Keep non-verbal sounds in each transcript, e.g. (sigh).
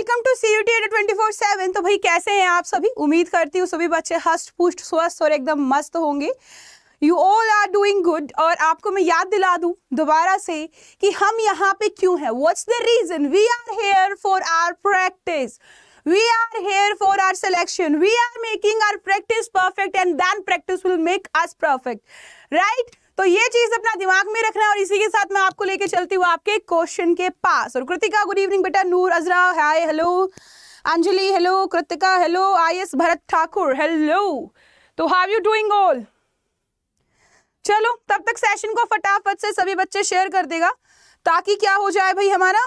Welcome to C U T twenty four seven तो भाई कैसे हैं आप सभी उम्मीद करती हूँ सभी बच्चे हस्ट पुष्ट स्वस्थ और एकदम मस्त होंगे you all are doing good और आपको मैं याद दिला दूँ दोबारा से कि हम यहाँ पे क्यों हैं what's the reason we are here for our practice we are here for our selection we are making our practice perfect and then practice will make us perfect right तो ये चीज अपना दिमाग में रखना है और इसी के साथ मैं आपको लेके चलती हूँ आपके क्वेश्चन के पास और कृतिका गुड इवनिंग बेटा Noor Azra hi hello Anjali hello Kritika hello I S Bharat Thakur hello तो हाव यू डूइंग ऑल चलो तब तक सेशन को फटाफट से सभी बच्चे शेयर कर देगा ताकि क्या हो जाए भाई हमारा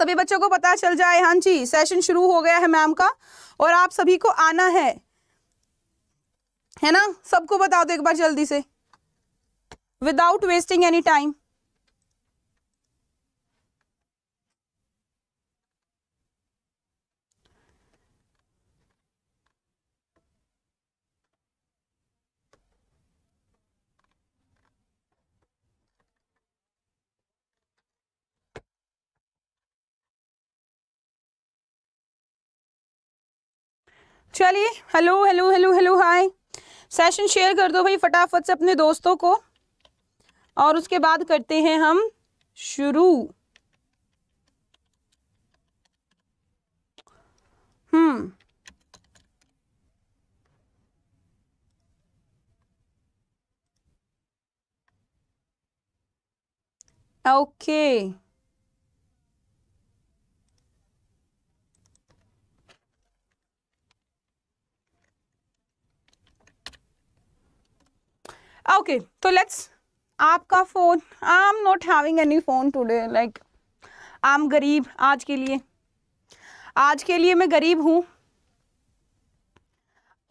सभी बच्चों को पता चल जाए हाँ जी सेशन शुरू हो गया है मैम का और आप सभी को आना है है ना सबको बता दो एक बार जल्दी से without wasting any time. चलिए hello hello hello hello hi session share कर दो भाई फटाफट से अपने दोस्तों को और उसके बाद करते हैं हम शुरू हम्म ओके ओके तो लेट्स आपका phone I am not having any phone today like I am गरीब आज के लिए आज के लिए मैं गरीब हूँ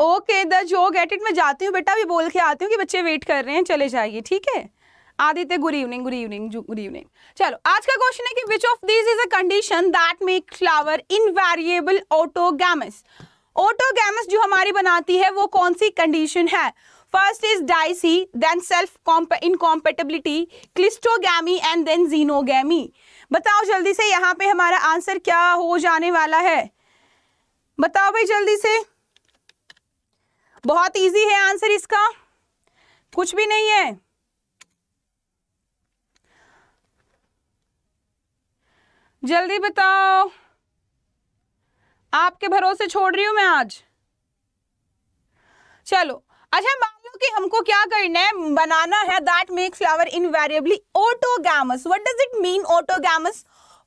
ओके द जो गेट इट मैं जाती हूँ बेटा भी बोल के आती हूँ कि बच्चे वेट कर रहे हैं चले जाइए ठीक है Aditya good evening good evening good evening चलो आज का क्वेश्चन है कि which of this is a condition that make flower invariable autogamous autogamous जो हमारी बनाती है वो कौन सी कंडीशन है First is dicey, then self incompatibility, clistogamy and then xenogamy. बताओ जल्दी से यहाँ पे हमारा आंसर क्या हो जाने वाला है बताओ भाई जल्दी से बहुत इजी है आंसर इसका कुछ भी नहीं है जल्दी बताओ आपके भरोसे छोड़ रही हूं मैं आज चलो अच्छा कि हमको क्या करना है बनाना है that make flower invariably autogamous what does it mean autogamous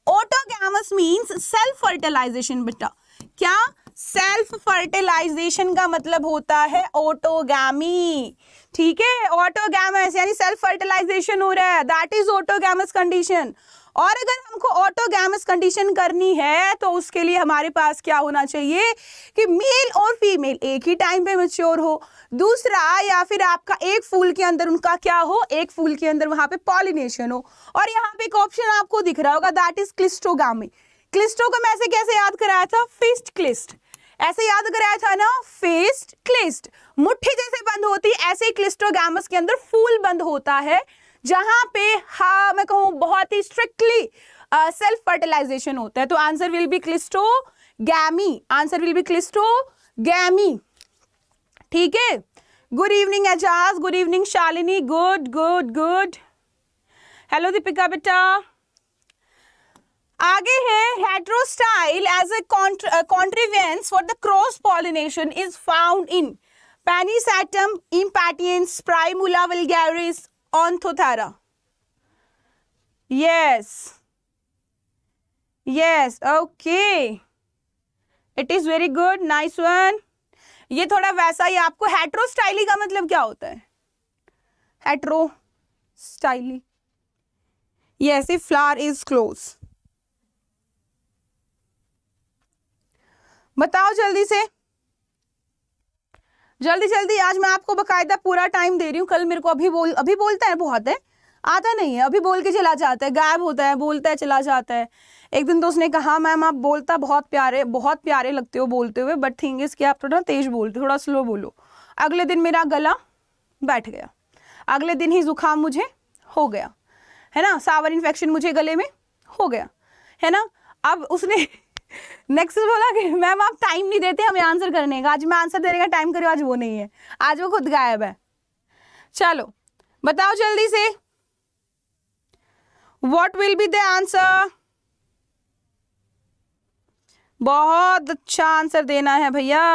autogamous means self fertilization बेटा क्या सेल्फ फर्टिलाइजेशन का मतलब होता है ऑटोगैमी ठीक है ऑटोगैमस यानी सेल्फ फर्टिलाइजेशन हो रहा है दैट इज ऑटोगैमस कंडीशन और अगर हमको ऑटोगैमस कंडीशन करनी है तो उसके लिए हमारे पास क्या होना चाहिए कि मेल और फीमेल एक ही टाइम पे मेच्योर हो दूसरा या फिर आपका एक फूल के अंदर उनका क्या हो एक फूल के अंदर वहां पे पॉलिनेशन हो और यहाँ पे एक ऑप्शन आपको दिख रहा होगा दैट इज क्लिस्टोगामी क्लिस्टो को मैं ऐसे कैसे याद कराया था फिस्ट क्लिस्ट ऐसे याद कराया था ना फेस्ट क्लिस्ट मुट्ठी जैसे बंद होती ऐसे क्लिस्टोगैमस के अंदर फूल बंद होता है जहां पे हा मैं कहूँ बहुत ही स्ट्रिक्टली सेल्फ फर्टिलाइजेशन होता है तो answer will be cleistogamy answer will be cleistogamy ठीक है good evening Ejaz good evening Shalini good good good hello Deepika बेटा आगे है heterostyly as a contrivance for the cross pollination is found in Pennisetum Impatiens Primula vulgaris Onthothera. Yes yes okay it is very good nice one ये थोड़ा वैसा ही आपको hetero styli का मतलब क्या होता है heterostyly yes if flower is close बताओ जल्दी से जल्दी जल्दी आज मैं आपको बकायदा पूरा टाइम दे रही हूँ कल मेरे को अभी बोल अभी बोलता है बहुत है आता नहीं है अभी बोल के चला जाता है गायब होता है बोलता है चला जाता है एक दिन तो उसने कहा मैम आप बोलता बहुत प्यारे बहुत प्यारे लगते हो बोलते हुए बट थिंग इज़ कि आप थोड़ा तेज़ बोलते थोड़ा स्लो बोलो अगले दिन मेरा गला बैठ गया अगले दिन ही ज़ुकाम मुझे हो गया है ना सावर इन्फेक्शन मुझे गले में हो गया है ना अब उसने नेक्स्ट बोला कि मैम आप टाइम नहीं देते हमें आंसर करने का आज मैं आंसर देने का टाइम करूँ आज वो नहीं है आज वो खुद गायब है चलो बताओ जल्दी से what will be the answer बहुत अच्छा आंसर देना है भैया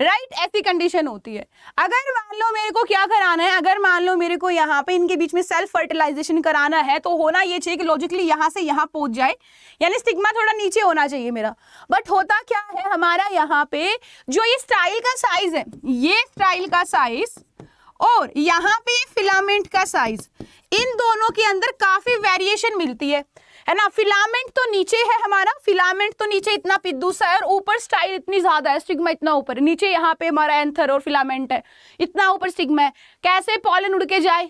राइट right? ऐसी कंडीशन होती है अगर मान लो मेरे को क्या कराना है अगर मान लो मेरे को यहाँ पे इनके बीच में सेल्फ फर्टिलाइजेशन कराना है तो होना ये चाहिए कि लॉजिकली यहाँ से यहाँ पहुंच जाए यानी स्टिग्मा थोड़ा नीचे होना चाहिए मेरा बट होता क्या है हमारा यहाँ पे जो ये स्टाइल का साइज है ये स्टाइल का साइज और यहाँ पे फिलामेंट का साइज इन दोनों के अंदर काफी वेरिएशन मिलती है है ना फिलामेंट तो नीचे है हमारा फिलामेंट तो नीचे इतना पिद्दू सा है और ऊपर स्टाइल इतनी ज्यादा है स्टिग्मा इतना ऊपर नीचे यहाँ पे हमारा एंथर और फिलामेंट है इतना ऊपर स्टिग्मा है कैसे पॉलन उड़ के जाए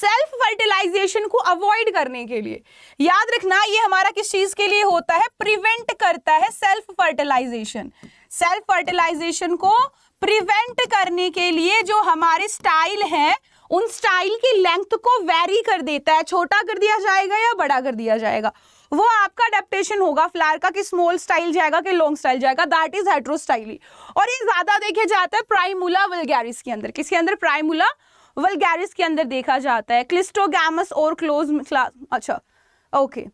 सेल्फ फर्टिलाइजेशन को अवॉइड करने के लिए याद रखना ये हमारा किस चीज के लिए होता है प्रिवेंट करता है सेल्फ फर्टिलाइजेशन सेल्फ फर्टिलाइजेशन को प्रिवेंट करने के लिए जो हमारे स्टाइल हैं उन स्टाइल की लेंथ को वेरी कर देता है छोटा कर दिया जाएगा या बड़ा कर दिया जाएगा वो आपका अडेप्टेशन होगा फ्लार का कि स्मॉल स्टाइल जाएगा कि लॉन्ग स्टाइल जाएगा दैट इज हेट्रोस्टाइली और ये ज्यादा देखे जाता है प्राइमूला वलगैरिस के अंदर किसके अंदर प्राइमूला वलगैरिस के अंदर देखा जाता है क्लिस्टोगैमस और क्लोज अच्छा ओके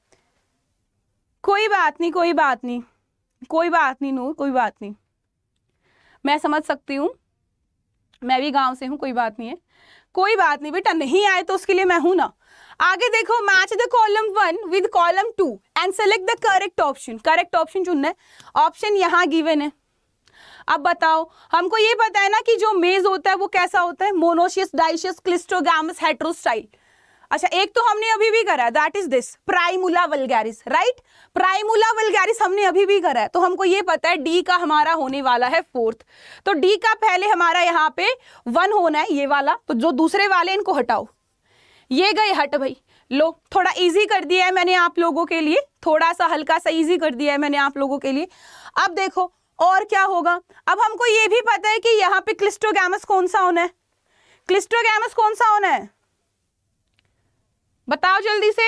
कोई बात नहीं कोई बात नहीं कोई बात नहीं नूर कोई बात नहीं मैं समझ सकती हूँ मैं भी गांव से हूँ कोई बात नहीं है कोई बात नहीं बेटा नहीं आए तो उसके लिए मैं हूं ना आगे देखो match the column one with column two and select the correct option correct option चुनना है ऑप्शन यहां गिवन है अब बताओ हमको ये पता है ना कि जो मेज होता है वो कैसा होता है मोनोशियस डाइशियस क्लिस्टोगामस हेट्रोस्टाइल अच्छा एक तो हमने अभी भी करा है that is this Primula vulgaris right Primula vulgaris हमने अभी भी करा है तो हमको ये पता है डी का हमारा होने वाला है फोर्थ तो डी का पहले हमारा यहाँ पे वन होना है ये वाला तो जो दूसरे वाले इनको हटाओ ये गए हट भाई लो थोड़ा इजी कर दिया है मैंने आप लोगों के लिए थोड़ा सा हल्का सा इजी कर दिया है मैंने आप लोगों के लिए अब देखो और क्या होगा अब हमको ये भी पता है कि यहाँ पे क्लिस्टोगैमस कौन सा होना है क्लिस्टोगैमस कौन सा होना है बताओ जल्दी से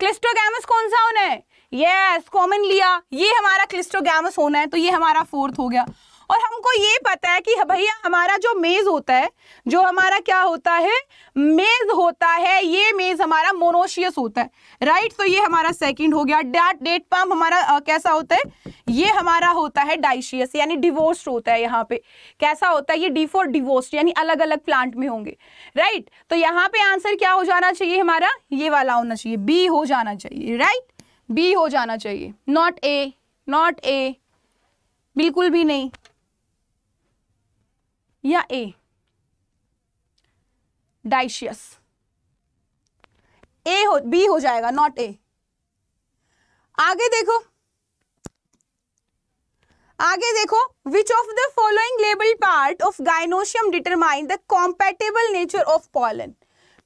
क्लिस्टोगैमस कौन सा होना है यस yes, कॉमन लिया ये हमारा क्लिस्टोगैमस होना है तो ये हमारा फोर्थ हो गया और हमको ये पता है कि भैया हमारा जो मेज़ होता है जो हमारा क्या होता है मेज़ होता है ये मेज़ हमारा मोनोशियस होता है राइट तो ये हमारा सेकंड हो गया डेट डेट पम्प हमारा आ, कैसा होता है ये हमारा होता है डाइशियस यानी डिवोर्स्ड होता है यहाँ पे कैसा होता है ये डी फॉर डिवोर्स्ड यानी अलग अलग प्लांट में होंगे राइट तो यहाँ पे आंसर क्या हो जाना चाहिए हमारा ये वाला होना चाहिए बी हो जाना चाहिए राइट बी हो जाना चाहिए नॉट ए नॉट ए बिल्कुल भी नहीं या ए डाइशियस ए हो बी हो जाएगा नॉट ए आगे देखो आगे देखो which of the following label part of gynoecium determine the compatible nature of pollen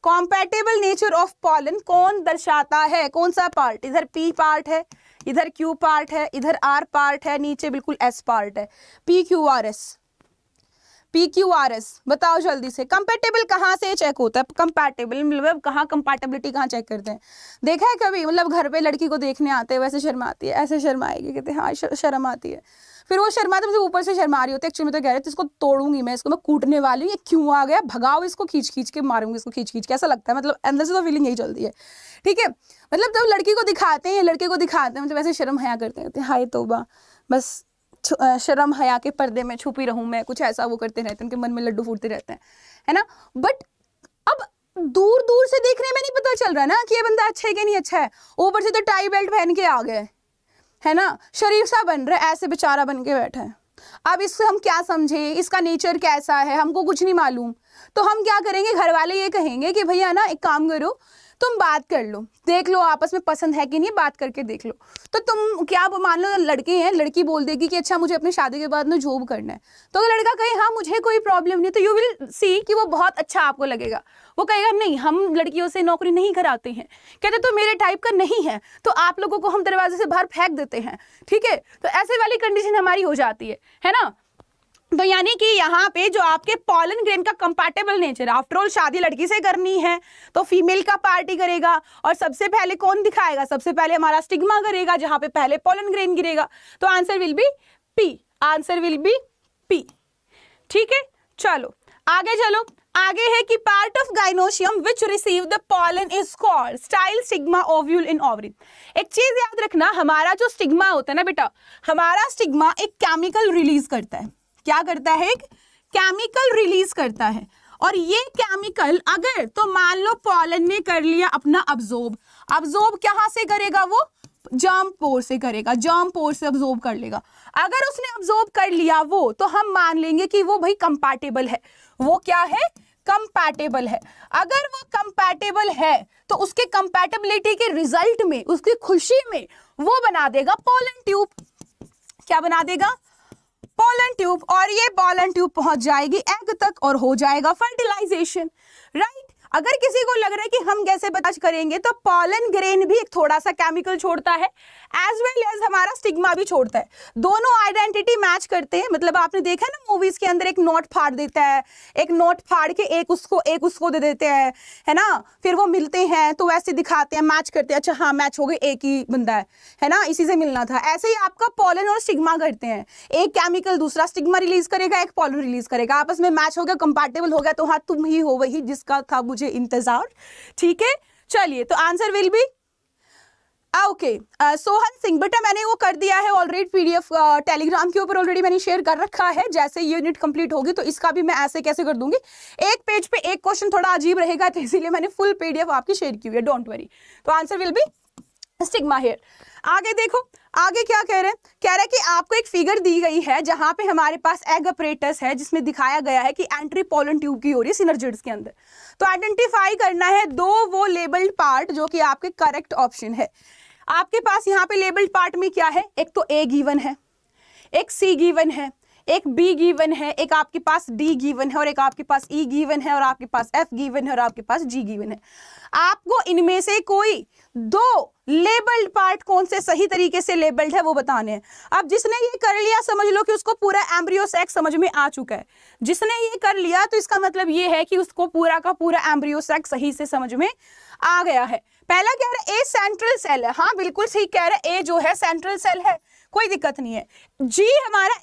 compatible nature of pollen कौन दर्शाता है कौन सा पार्ट इधर पी पार्ट है इधर क्यू पार्ट है इधर आर पार्ट है नीचे बिल्कुल एस पार्ट है P Q R S P Q R S बताओ जल्दी से कंपेटेबल कहाँ से चेक होता है कंपेटेबल मतलब कहाँ कंपेटेबिलिटी कहाँ चेक करते हैं देखा है कभी मतलब घर पे लड़की को देखने आते हैं वैसे शर्माती है ऐसे शर्माएगी कहते हैं हाँ शर्म आती है फिर वो शर्माते मुझे मतलब ऊपर से शर्मा रही होती है एक्चुअली मैं तो कह रही थी इसको तोड़ूंगी मैं इसको मैं कूटने वाली हूँ ये क्यों आ गया भगाओ इसको खींच खींच के मारूंगी इसको खींच खींच के ऐसा लगता है मतलब अंदर से तो फीलिंग यही चलती है ठीक है मतलब जब लड़की को दिखाते हैं लड़के को दिखाते हैं मतलब वैसे शर्म हया करते हैं हाय तोबा बस शर्म हया के पर्दे में छुपी रहूं मैं कुछ ऐसा वो करते रहते हैं उनके मन में लड्डू फूटते रहते हैं है ना बट अब दूर दूर से देखने में नहीं पता चल रहा ना कि ये बंदा अच्छा है कि नहीं अच्छा है ऊपर से तो टाई बेल्ट पहन के आ गए है ना शरीफ सा बन रहा है ऐसे बेचारा बन के बैठा है अब इससे हम क्या समझे इसका नेचर कैसा है हमको कुछ नहीं मालूम तो हम क्या करेंगे घर वाले ये कहेंगे कि भैया ना एक काम करो तुम बात कर लो देख लो आपस में पसंद है कि नहीं बात करके देख लो तो तुम क्या मान लो लड़के हैं लड़की बोल देगी कि अच्छा मुझे अपनी शादी के बाद में जॉब करना है तो अगर लड़का कहे हाँ मुझे कोई प्रॉब्लम नहीं तो यू विल सी कि वो बहुत अच्छा आपको लगेगा वो कहेगा नहीं हम लड़कियों से नौकरी नहीं कराते हैं कहते तो मेरे टाइप का नहीं है तो आप लोगों को हम दरवाजे से बाहर फेंक देते हैं ठीक है तो ऐसे वाली कंडीशन हमारी हो जाती है है ना तो यानी कि यहाँ पे जो आपके पॉलन ग्रेन का कंपैटिबल नेचर आफ्टर ऑल शादी लड़की से करनी है तो फीमेल का पार्टी करेगा और सबसे पहले कौन दिखाएगा सबसे पहले हमारा स्टिग्मा करेगा जहाँ पे पहले पॉलन ग्रेन गिरेगा तो answer will be P answer will be P ठीक है चलो आगे चलो आगे है कि part of gynoecium which receive the pollen is called style stigma ovule in ovary एक चीज याद रखना हमारा जो स्टिग्मा होता है ना बेटा हमारा स्टिग्मा एक केमिकल रिलीज करता है क्या करता है केमिकल रिलीज करता है और ये केमिकल अगर तो मान लो पॉलन ने कर लिया अपना अब्जोर्ब अब्जोर्ब कहाँ से करेगा वो जर्म पोर से करेगा जर्म पोर से अब्जोर्ब कर लेगा अगर उसने अब्जोर्ब कर लिया वो तो हम मान लेंगे कि वो भाई कंपैटिबल है वो क्या है कंपैटिबल है अगर वो कंपैटिबल है तो उसके कंपैटिबिलिटी के रिजल्ट में उसकी खुशी में वो बना देगा पोलन ट्यूब क्या बना देगा पॉलन ट्यूब और ये पॉलन ट्यूब पहुंच जाएगी एग तक और हो जाएगा फर्टिलाइजेशन राइट अगर किसी को लग रहा है कि हम कैसे बचाव करेंगे तो पॉलन ग्रेन भी एक थोड़ा सा केमिकल छोड़ता है एज वेल एज हमारा स्टिग्मा भी छोड़ता है दोनों आइडेंटिटी मैच करते हैं मतलब आपने देखा ना मूवीज के अंदर एक नोट फाड़ देता है एक नोट फाड़ के एक उसको एक उसको दे देते हैं है ना फिर वो मिलते हैं तो वैसे दिखाते हैं मैच करते हैं अच्छा हाँ मैच हो गए एक ही बंदा है है ना इसी से मिलना था ऐसे ही आपका पॉलन और स्टिग्मा करते हैं एक केमिकल दूसरा स्टिग्मा रिलीज करेगा एक पॉलन रिलीज करेगा आपस में मैच हो गया कंपेटेबल हो गया तो हाँ तुम ही हो वही जिसका था मुझे मुझे इंतज़ार ठीक है चलिए तो answer will be okay Sohan Singh बेटा मैंने वो कर दिया है ऑलरेडी पीडीएफ टेलीग्राम के ऊपर ऑलरेडी मैंने शेयर कर रखा है जैसे ये यूनिट कंप्लीट होगी तो इसका भी मैं ऐसे कैसे कर दूंगी एक पेज पे एक क्वेश्चन थोड़ा अजीब रहेगा तो इसीलिए मैंने फुल पीडीएफ आपकी शेयर की हुई है डोंट वरी तो answer will be stigma here आगे देखो आगे क्या कह रहे हैं कह रहे हैं कि आपको एक फिगर दी गई है जहां पे हमारे पास एग अपरेटस है जिसमें दिखाया गया है कि एंट्री पोलन ट्यूब की हो रही है सिनर्जिड्स के अंदर तो आइडेंटिफाई करना है दो वो लेबल्ड पार्ट जो कि आपके करेक्ट ऑप्शन है आपके पास यहाँ पे लेबल्ड पार्ट में क्या है एक तो ए गीवन है एक सी गीवन है एक बी गीवन है एक आपके पास डी गीवन है और एक आपके पास ई e गीवन है और आपके पास एफ गीवन है और आपके पास जी गीवन है आपको इनमें से कोई दो लेबल्ड पार्ट कौन से सही तरीके से लेबल्ड है वो बताने हैं अब जिसने ये कर लिया समझ लो कि उसको पूरा एम्ब्रियो सेक समझ में आ चुका है जिसने ये कर लिया तो इसका मतलब ये है कि उसको पूरा का पूरा एम्ब्रियो सेक सही से समझ में आ गया है पहला कह रहा है ए सेंट्रल सेल है हाँ बिल्कुल सही कह रहा है ए जो है सेंट्रल सेल है कोई दिक्कत नहीं है जी हमारा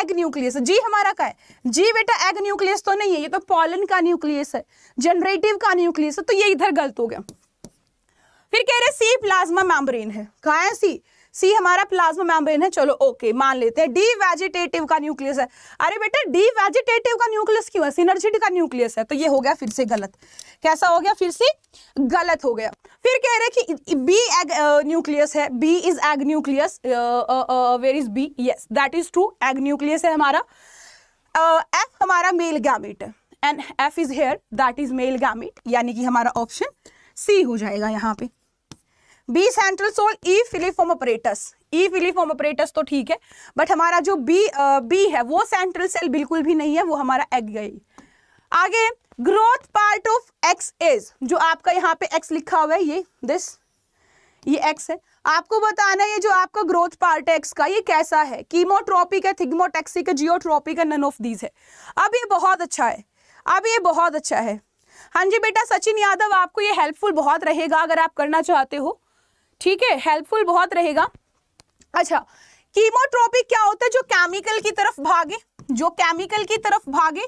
एग न्यूक्लियस जी हमारा का है जी बेटा एग न्यूक्लियस तो नहीं है ये तो पॉलन का न्यूक्लियस है जनरेटिव का न्यूक्लियस है तो ये इधर गलत हो गया फिर कह रहे सी प्लाज्मा मैम्ब्रेन है कहा है सी सी हमारा प्लाज्मा मेम्ब्रेन है चलो ओके मान लेते हैं डी वेजिटेटिव का न्यूक्लियस है अरे बेटा डी वेजिटेटिव का न्यूक्लियस क्यों है सिनर्जिड का न्यूक्लियस है तो ये हो गया फिर से गलत कैसा हो गया फिर से गलत हो गया फिर कह रहे कि बी एग न्यूक्लियस है B is egg nucleus where is B yes that is true egg nucleus है हमारा एफ uh, हमारा मेल गैमिट है and F is here that is male gamete यानी कि हमारा ऑप्शन सी हो जाएगा यहाँ पे B central cell E filiform apparatus E filiform apparatus तो ठीक है बट हमारा जो बी बी है वो सेंट्रल सेल बिल्कुल भी नहीं है वो हमारा एग गई आगे growth part of X is जो आपका यहाँ पे एक्स लिखा हुआ है ये दिस ये एक्स है आपको बताना है ये जो आपका ग्रोथ पार्ट है एक्स का ये कैसा है कीमोट्रोपिक है थिग्मोटेक्सिक है जियोट्रोपिक है नन ऑफ दीज है अब ये बहुत अच्छा है अब ये बहुत अच्छा है हाँ जी बेटा सचिन यादव आपको ये हेल्पफुल बहुत रहेगा अगर आप करना चाहते हो ठीक है हेल्पफुल बहुत रहेगा अच्छा कीमोट्रोपिक क्या होता है जो केमिकल की तरफ भागे जो केमिकल की तरफ भागे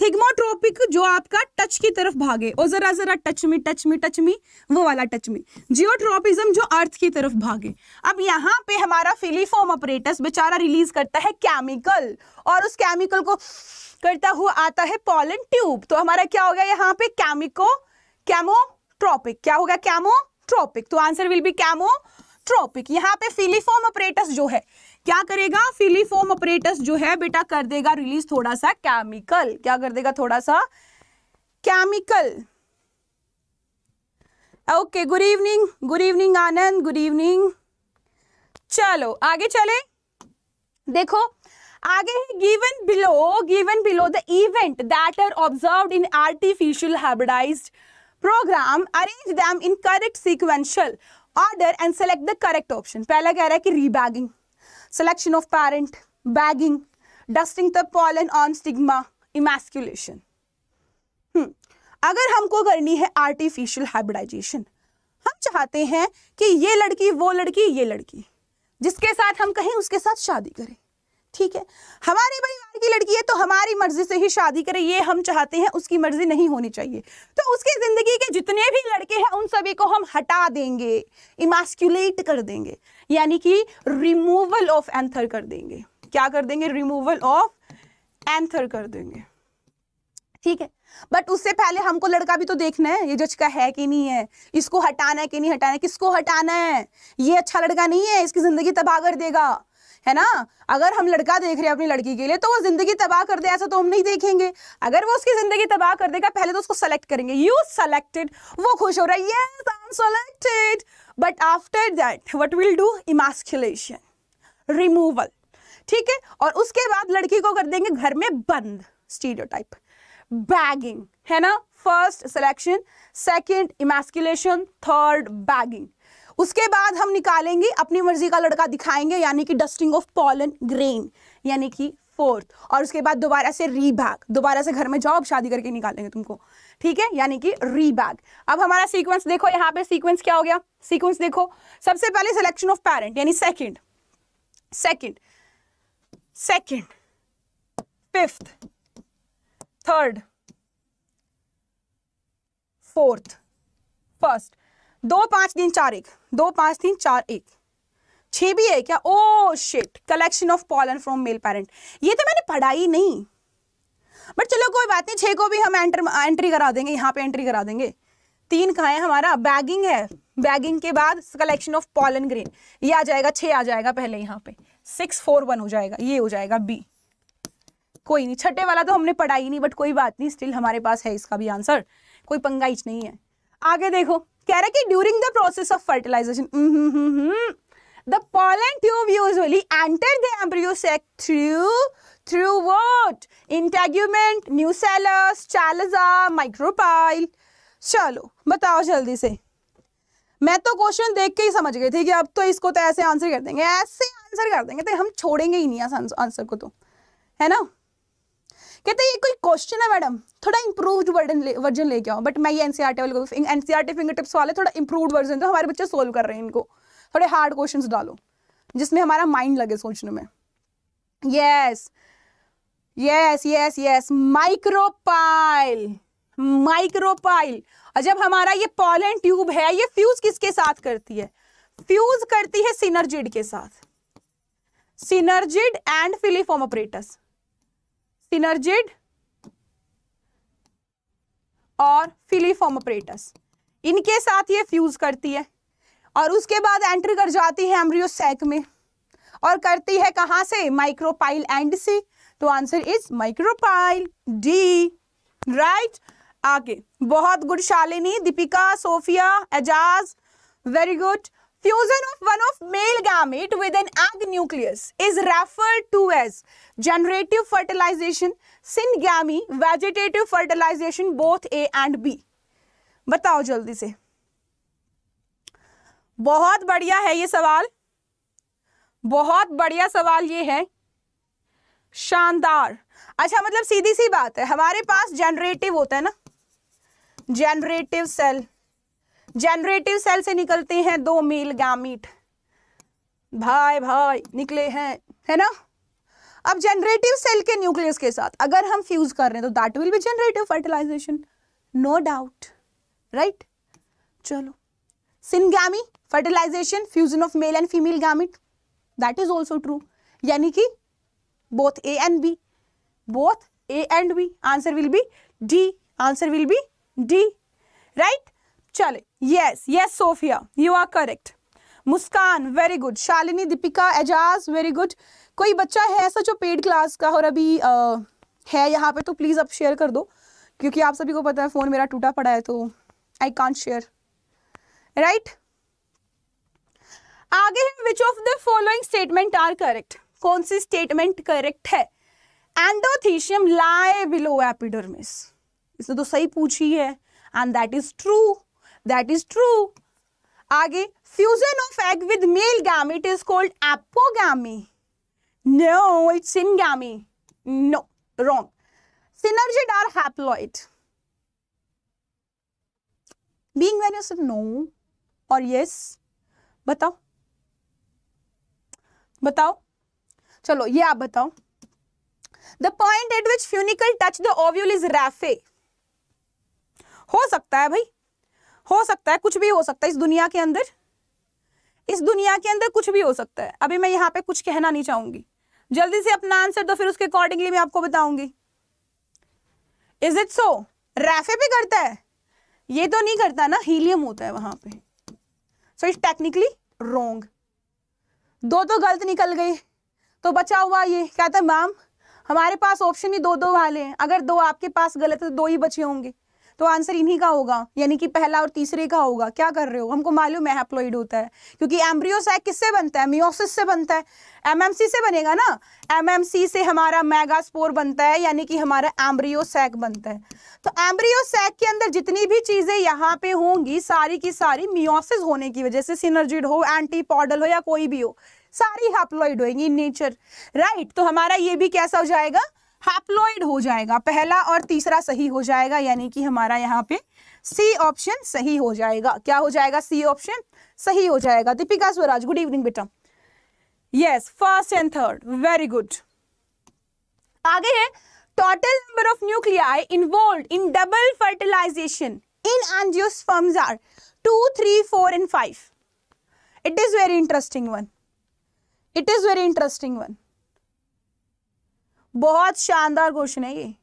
थिग्मोट्रोपिक जो आपका टच की तरफ भागे और जरा जरा touch me touch me touch me वो वाला टच मी जियोट्रोपिज्म जो अर्थ की तरफ भागे अब यहाँ पे हमारा फिलीफॉर्म ऑपरेटस बेचारा रिलीज करता है केमिकल और उस केमिकल को करता हुआ आता है पॉलन ट्यूब तो हमारा क्या हो गया यहाँ पे कैमिको कैमोट्रोपिक क्या होगा कैमो ट्रॉपिक तो answer will be chemotropic यहाँ पे फिलीफॉर्म ऑपरेटस जो है क्या करेगा फिलीफॉर्म ऑपरेटस जो है बेटा कर देगा रिलीज थोड़ा सा केमिकल क्या कर देगा थोड़ा सा chemical okay good evening good evening Anand good evening चलो आगे चले देखो आगे given below given below the event that are observe in artificial hybridized program arrange them in correct sequential order and select the correct option पहला कह रहा है कि rebagging selection of parent bagging dusting the pollen on stigma emasculation अगर हमको करनी है artificial hybridisation हम चाहते हैं कि ये लड़की वो लड़की ये लड़की जिसके साथ हम कहें उसके साथ शादी करें ठीक है हमारे परिवार की लड़की है तो हमारी मर्जी से ही शादी करे ये हम चाहते हैं उसकी मर्जी नहीं होनी चाहिए तो उसकी जिंदगी के जितने भी लड़के हैं उन सभी को हम हटा देंगे इमास्क्यूलेट कर देंगे यानी कि रिमूवल ऑफ एंथर कर देंगे क्या कर देंगे रिमूवल ऑफ एंथर कर देंगे ठीक है बट उससे पहले हमको लड़का भी तो देखना है ये जज का है कि नहीं है इसको हटाना है कि नहीं हटाना है किसको हटाना है ये अच्छा लड़का नहीं है इसकी जिंदगी तबाह कर देगा है ना अगर हम लड़का देख रहे हैं अपनी लड़की के लिए तो वो जिंदगी तबाह कर दे ऐसा तो हम नहीं देखेंगे अगर वो उसकी जिंदगी तबाह कर देगा पहले तो उसको सेलेक्ट करेंगे यू सेलेक्टेड वो खुश हो रहा है yes I am selected but after that what will do emasculation removal ठीक है और उसके बाद लड़की को कर देंगे घर में बंद स्टीरियोटाइप बैगिंग है ना first selection second emasculation third bagging उसके बाद हम निकालेंगे अपनी मर्जी का लड़का दिखाएंगे यानी कि डस्टिंग ऑफ पॉलन ग्रेन यानी कि फोर्थ और उसके बाद दोबारा से रीबैग दोबारा से घर में जाओ शादी करके निकालेंगे तुमको ठीक है यानी कि रीबैग अब हमारा सीक्वेंस देखो यहाँ पे सीक्वेंस क्या हो गया सीक्वेंस देखो सबसे पहले सिलेक्शन ऑफ पेरेंट यानी second second second fifth third fourth first दो पांच तीन चार एक दो पांच तीन चार एक छह भी है क्या oh shit collection of pollen from male parent ये तो मैंने पढ़ाई नहीं बट चलो कोई बात नहीं छः को भी हम एंटर एंट्री करा देंगे यहाँ पे एंट्री करा देंगे तीन का है हमारा बैगिंग है बैगिंग के बाद कलेक्शन ऑफ पॉलन ग्रेन ये आ जाएगा छः आ जाएगा पहले यहाँ पे सिक्स फोर वन हो जाएगा ये हो जाएगा बी कोई नहीं छठे वाला तो हमने पढ़ाई नहीं बट कोई बात नहीं स्टिल हमारे पास है इसका भी आंसर कोई पंगाइच नहीं है आगे देखो कह रहा है कि during the process of fertilization the pollen tube usually enter the embryo sac through through what integument nucellus chalaza micropyle चलो बताओ जल्दी से मैं तो क्वेश्चन देख के ही समझ गई थी कि अब तो इसको तो ऐसे आंसर कर देंगे ऐसे आंसर कर देंगे तो हम छोड़ेंगे ही नहीं आंसर को तो है ना कहते ये कोई क्वेश्चन है मैडम थोड़ा इंप्रूव वर्जन ले वर्जन लेके आओ बट मैं ये एन सी आर एनसीआर वाले आर टी फिंगर टिप्स वाले थोड़ा इंप्रूव वर्जन तो हमारे बच्चे सोल्व कर रहे हैं इनको थोड़े हार्ड क्वेश्चन डालो जिसमें हमारा माइंड लगे सोचने में yes yes yes yes micropyle micropyle जब हमारा ये पॉलन ट्यूब है ये फ्यूज किसके साथ करती है फ्यूज करती है सिनर्जिड के साथ synergid and filiform apparatus synergid और फिलीफॉर्म ऑपरेटस इनके साथ ये फ्यूज करती है और उसके बाद एंट्री कर जाती है एम्ब्रियोसैक में और करती है कहां से माइक्रोपाइल एंड से तो answer is micropyle D right आगे बहुत good Shalini Deepika Sophia Ejaz very good fusion of one of male gamete with an egg nucleus is referred to as generative fertilization syngamy vegetative fertilization both A and B बताओ जल्दी से बहुत बढ़िया है ये सवाल बहुत बढ़िया सवाल ये है शानदार अच्छा मतलब सीधी सी बात है हमारे पास जनरेटिव होता है ना जनरेटिव सेल जनरेटिव सेल से निकलते हैं दो मेल गैमीट भाई भाई निकले हैं है ना अब जनरेटिव सेल के न्यूक्लियस के साथ अगर हम फ्यूज कर रहे हैं तो that will be generative fertilization no doubt right चलो syngamy fertilization fusion of male and female gamete that is also true यानी कि both A and B both A and B answer will be D answer will be D right चले yes yes sophia you are correct Muskan very good Shalini Deepika Ejaz very good कोई बच्चा है ऐसा जो paid class का और अभी आ, है यहाँ पे तो प्लीज़ आप शेयर कर दो क्योंकि आप सभी को पता है फ़ोन मेरा टूटा पड़ा है तो आई कांट शेयर राइट आगे है which of the following statement are correct कौन सी स्टेटमेंट करेक्ट है एंडोथीशियम लाए बिलो एपिडर्मिस इसने तो सही पूछी है and that is true that is true आगे fusion of egg with male gamete is called apogamy no it's syngamy no wrong synergid are haploid being when you no or yes बताओ बताओ चलो ये आप बताओ the point at which funicle touch the ovule is raphe हो सकता है भाई हो सकता है कुछ भी हो सकता है इस दुनिया के अंदर इस दुनिया के अंदर कुछ भी हो सकता है अभी मैं यहाँ पे कुछ कहना नहीं चाहूंगी जल्दी से अपना आंसर दो फिर उसके अकॉर्डिंगली मैं आपको बताऊंगी इज इट सो रैफे भी करता है ये तो नहीं करता ना हीलियम होता है वहां पे सो इट टेक्निकली रोंग दो तो गलत निकल गए तो बचा हुआ ये कहता है मैम हमारे पास ऑप्शन ही दो दो वाले हैं अगर दो आपके पास गलत है तो दो ही बचे होंगे तो आंसर इन्हीं का होगा यानी कि पहला और तीसरे का होगा क्या कर रहे हो हमको मालूम है हैप्लोइड होता है क्योंकि एम्ब्रियो सैक किससे बनता है मियोसिस से बनता है एमएमसी से बनेगा ना एमएमसी से हमारा मैगास्पोर बनता है यानी कि हमारा एम्ब्रियो सैक बनता है तो एम्ब्रियो सैक के अंदर जितनी भी चीज़ें यहाँ पे होंगी सारी की सारी मियोसिस होने की वजह से सिनर्जिड हो एंटीपॉडल हो या कोई भी हो सारी हैप्लॉइड इन नेचर राइट तो हमारा ये भी कैसा हो जाएगा हैप्लॉइड हो जाएगा पहला और तीसरा सही हो जाएगा यानी कि हमारा यहाँ पे सी ऑप्शन सही हो जाएगा क्या हो जाएगा सी ऑप्शन सही हो जाएगा दीपिका स्वराज गुड इवनिंग बेटा yes first and third very good आगे है total number of nuclei involve in double fertilization in angiosperms are two three four and five it is very interesting one it is very interesting one बहुत शानदार question है ये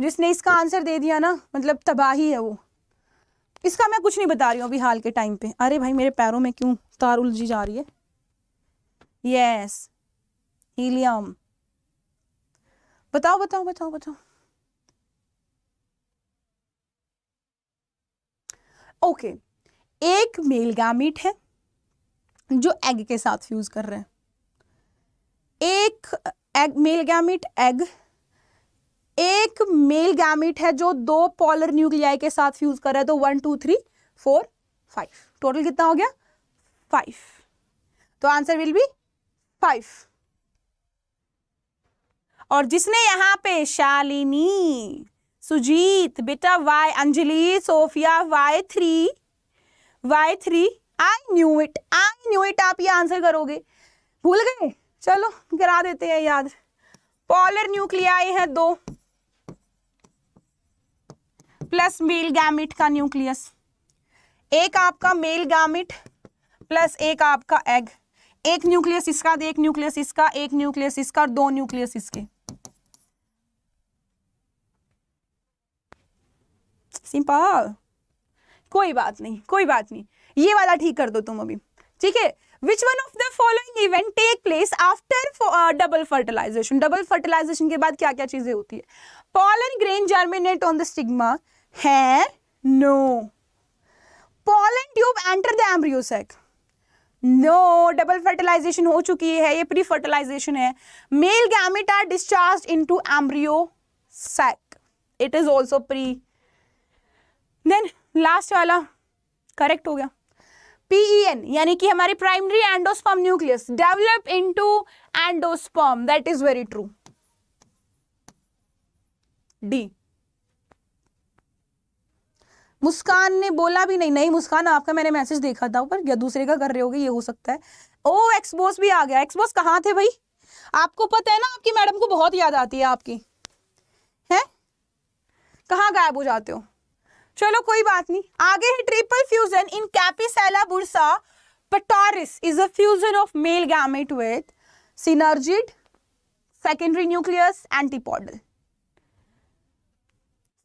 जिसने इसका answer दे दिया ना मतलब तबाही है वो इसका मैं कुछ नहीं बता रही हूँ अभी हाल के टाइम पे अरे भाई मेरे पैरों में क्यों तार उलझी जा रही है यस हीलियम बताओ बताओ बताओ बताओ ओके okay. एक मेल गैमीट है जो एग के साथ फ्यूज कर रहे हैं एक एग मेल गैमिट एग एक मेल गैमिट है जो दो पॉलर न्यूक्लियाई के साथ फ्यूज कर रहा है तो one two three four five total कितना हो गया फाइव तो आंसर विल बी फाइव और जिसने यहां पे शालिनी सुजीत बेटा Y Anjali Sophia Y three Y three I knew it I knew it आप ये आंसर करोगे भूल गए चलो गिरा देते हैं याद पॉलर न्यूक्लियाई है दो प्लस मेल गैमिट का न्यूक्लियस एक आपका मेल गैमिट प्लस एक आपका एग एक न्यूक्लियस इसका एक न्यूक्लियस इसका एक न्यूक्लियस इसका और दो न्यूक्लियस इसके सिंपल कोई बात नहीं कोई बात नहीं ये वाला ठीक कर दो तुम अभी ठीक है which one of the following event take place after double fertilization double fertilization के बाद क्या क्या चीजें होती है pollen grain germinate on the stigma है no pollen tube enter the embryo sac no double fertilization हो चुकी है ये प्री फर्टिलाइजेशन है male gamete are discharge to embryo sac it is also pre then last वाला करेक्ट हो गया PEN e यानी कि हमारी primary endosperm nucleus develop into endosperm that is very true D Muskan ने बोला भी नहीं नहीं मुस्कान आपका मैंने मैसेज देखा था ऊपर या दूसरे का कर रहे होगे ये हो सकता है ओ एक्सबोस भी आ गया एक्सबोस कहाँ थे भाई आपको पता है ना आपकी मैडम को बहुत याद आती है आपकी है कहाँ गायब हो जाते हो चलो कोई बात नहीं आगे है triple fusion in Capsella bursa pastoris is a fusion of male gamete with synergid secondary nucleus antipodal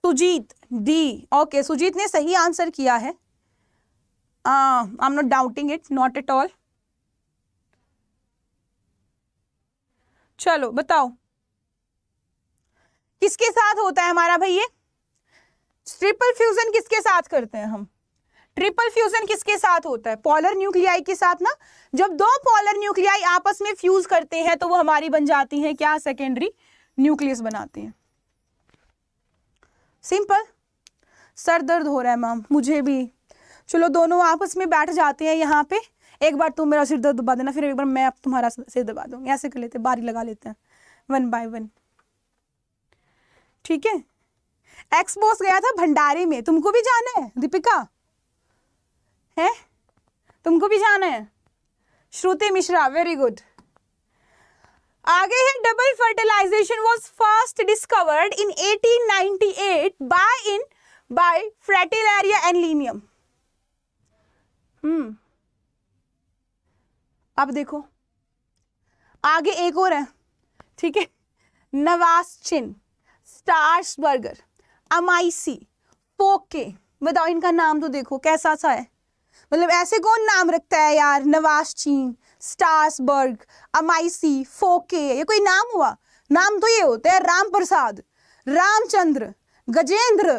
Sujit D okay Sujit ने सही आंसर किया है I am not doubting it not at all चलो बताओ किसके साथ होता है हमारा भाई ये ट्रिपल फ्यूजन किसके साथ करते हैं हम ट्रिपल फ्यूजन किसके साथ होता है पॉलर न्यूक्लियाई के साथ ना जब दो पॉलर न्यूक्लियाई आपस में फ्यूज करते हैं तो वो हमारी बन जाती हैं क्या सेकेंडरी न्यूक्लियस बनाते हैं सिंपल सर दर्द हो रहा है मैम मुझे भी चलो दोनों आपस में बैठ जाते हैं यहाँ पे एक बार तुम मेरा सिर दर्द दबा देना फिर एक बार मैं तुम्हारा सिर दबा दूंगी ऐसे कर लेते हैं बारी लगा लेते हैं वन बाय वन ठीक है एक्स बॉस गया था भंडारी में तुमको भी जाना है दीपिका है तुमको भी जाना है श्रुति मिश्रा वेरी गुड आगे है double fertilization was first discovered in 1898 by in by Fritillaria and Lilium hmm अब देखो आगे एक और है ठीक है नवास चिन्ह stars burger M I C पोके बताओ इनका नाम तो देखो कैसा सा है मतलब ऐसे कौन नाम रखता है यार नवाज चीन स्टार्सबर्ग एम आई सी फोके ये कोई नाम हुआ नाम तो ये होते हैं राम प्रसाद रामचंद्र गजेंद्र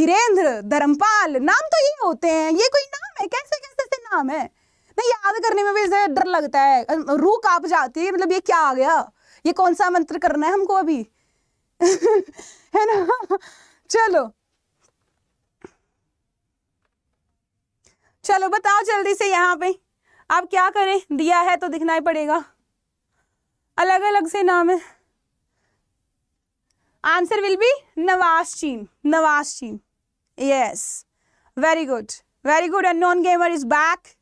धीरेन्द्र धर्मपाल नाम तो ये होते हैं ये कोई नाम है कैसे कैसे से नाम है नहीं याद करने में भी डर लगता है रूह काप जाती है मतलब ये क्या आ गया ये कौन सा मंत्र करना है हमको अभी (laughs) है ना चलो चलो बताओ जल्दी से यहाँ पे आप क्या करें दिया है तो दिखना ही पड़ेगा अलग अलग से नाम है आंसर विल बी नवाज चीन नवाज चीन yes very good very good unknown gamer is back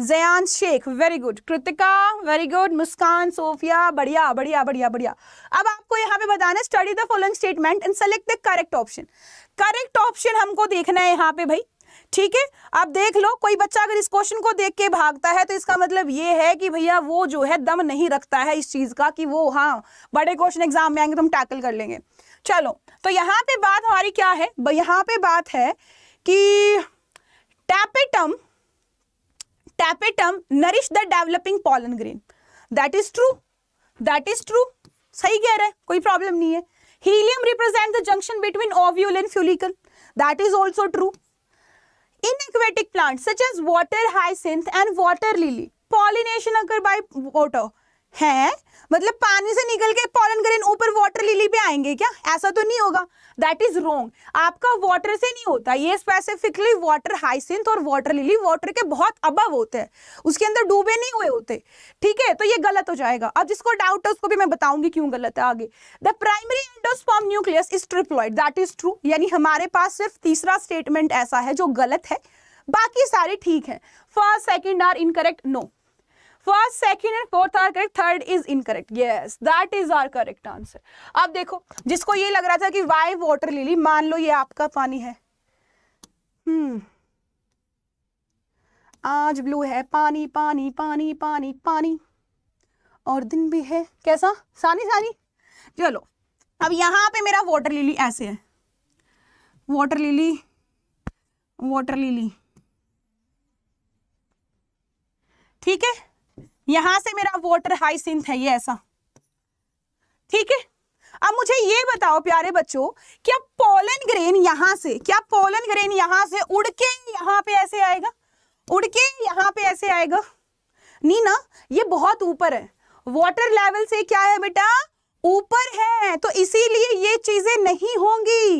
Zayan Sheikh very good Kritika very good Muskan Sophia बढ़िया बढ़िया बढ़िया बढ़िया अब आपको यहाँ पे बताना study the following statement and select the correct option correct option हमको देखना है यहाँ पे भाई ठीक है आप देख लो कोई बच्चा अगर इस क्वेश्चन को देख के भागता है तो इसका मतलब ये है कि भैया वो जो है दम नहीं रखता है इस चीज का कि वो हाँ बड़े क्वेश्चन एग्जाम में आएंगे तो हम टैकल कर लेंगे चलो तो यहाँ पे बात हमारी क्या है यहाँ पे बात है कि tapetum tapetum nourish the developing pollen grain that is true that is true सही कह रहे कोई प्रॉब्लम नहीं है hilum represent the junction between ovule and funicle that is also true in aquatic plants such as water hyacinth and water lily pollination अगर by water है मतलब पानी से निकल के पॉलन ग्रेन ऊपर वाटर लिली पे आएंगे क्या ऐसा तो नहीं होगा दैट इज रॉन्ग आपका वाटर से नहीं होता ये स्पेसिफिकली वाटर हाइसिंथ और वाटर लिली वाटर के बहुत अबव होते हैं उसके अंदर डूबे नहीं हुए होते ठीक है तो ये गलत हो जाएगा अब जिसको डाउट है उसको भी मैं बताऊंगी क्यों गलत है आगे the primary endosperm nucleus is triploid that is true यानी हमारे पास सिर्फ तीसरा स्टेटमेंट ऐसा है जो गलत है बाकी सारे ठीक है first second are incorrect no first second and fourth are correct third is incorrect yes that is are correct answer अब देखो जिसको ये लग रहा था कि वाई वॉटर लिली मान लो ये आपका पानी है hmm. आज ब्लू है पानी पानी पानी पानी पानी और दिन भी है कैसा सानी सानी चलो अब यहाँ पे मेरा वॉटर लिली ऐसे है वॉटर लिली वॉटर लिली ठीक है यहां से मेरा हाई सिंथ है ये ऐसा ठीक है अब मुझे ये बताओ प्यारे बच्चों क्या पोलन ग्रेन यहां से क्या पोलन ग्रेन यहां से उड़ के यहां पे ऐसे आएगा उड़ के यहां पे ऐसे आएगा नहीं ना ये बहुत ऊपर है वाटर लेवल से क्या है बेटा ऊपर है तो इसीलिए ये चीजें नहीं होंगी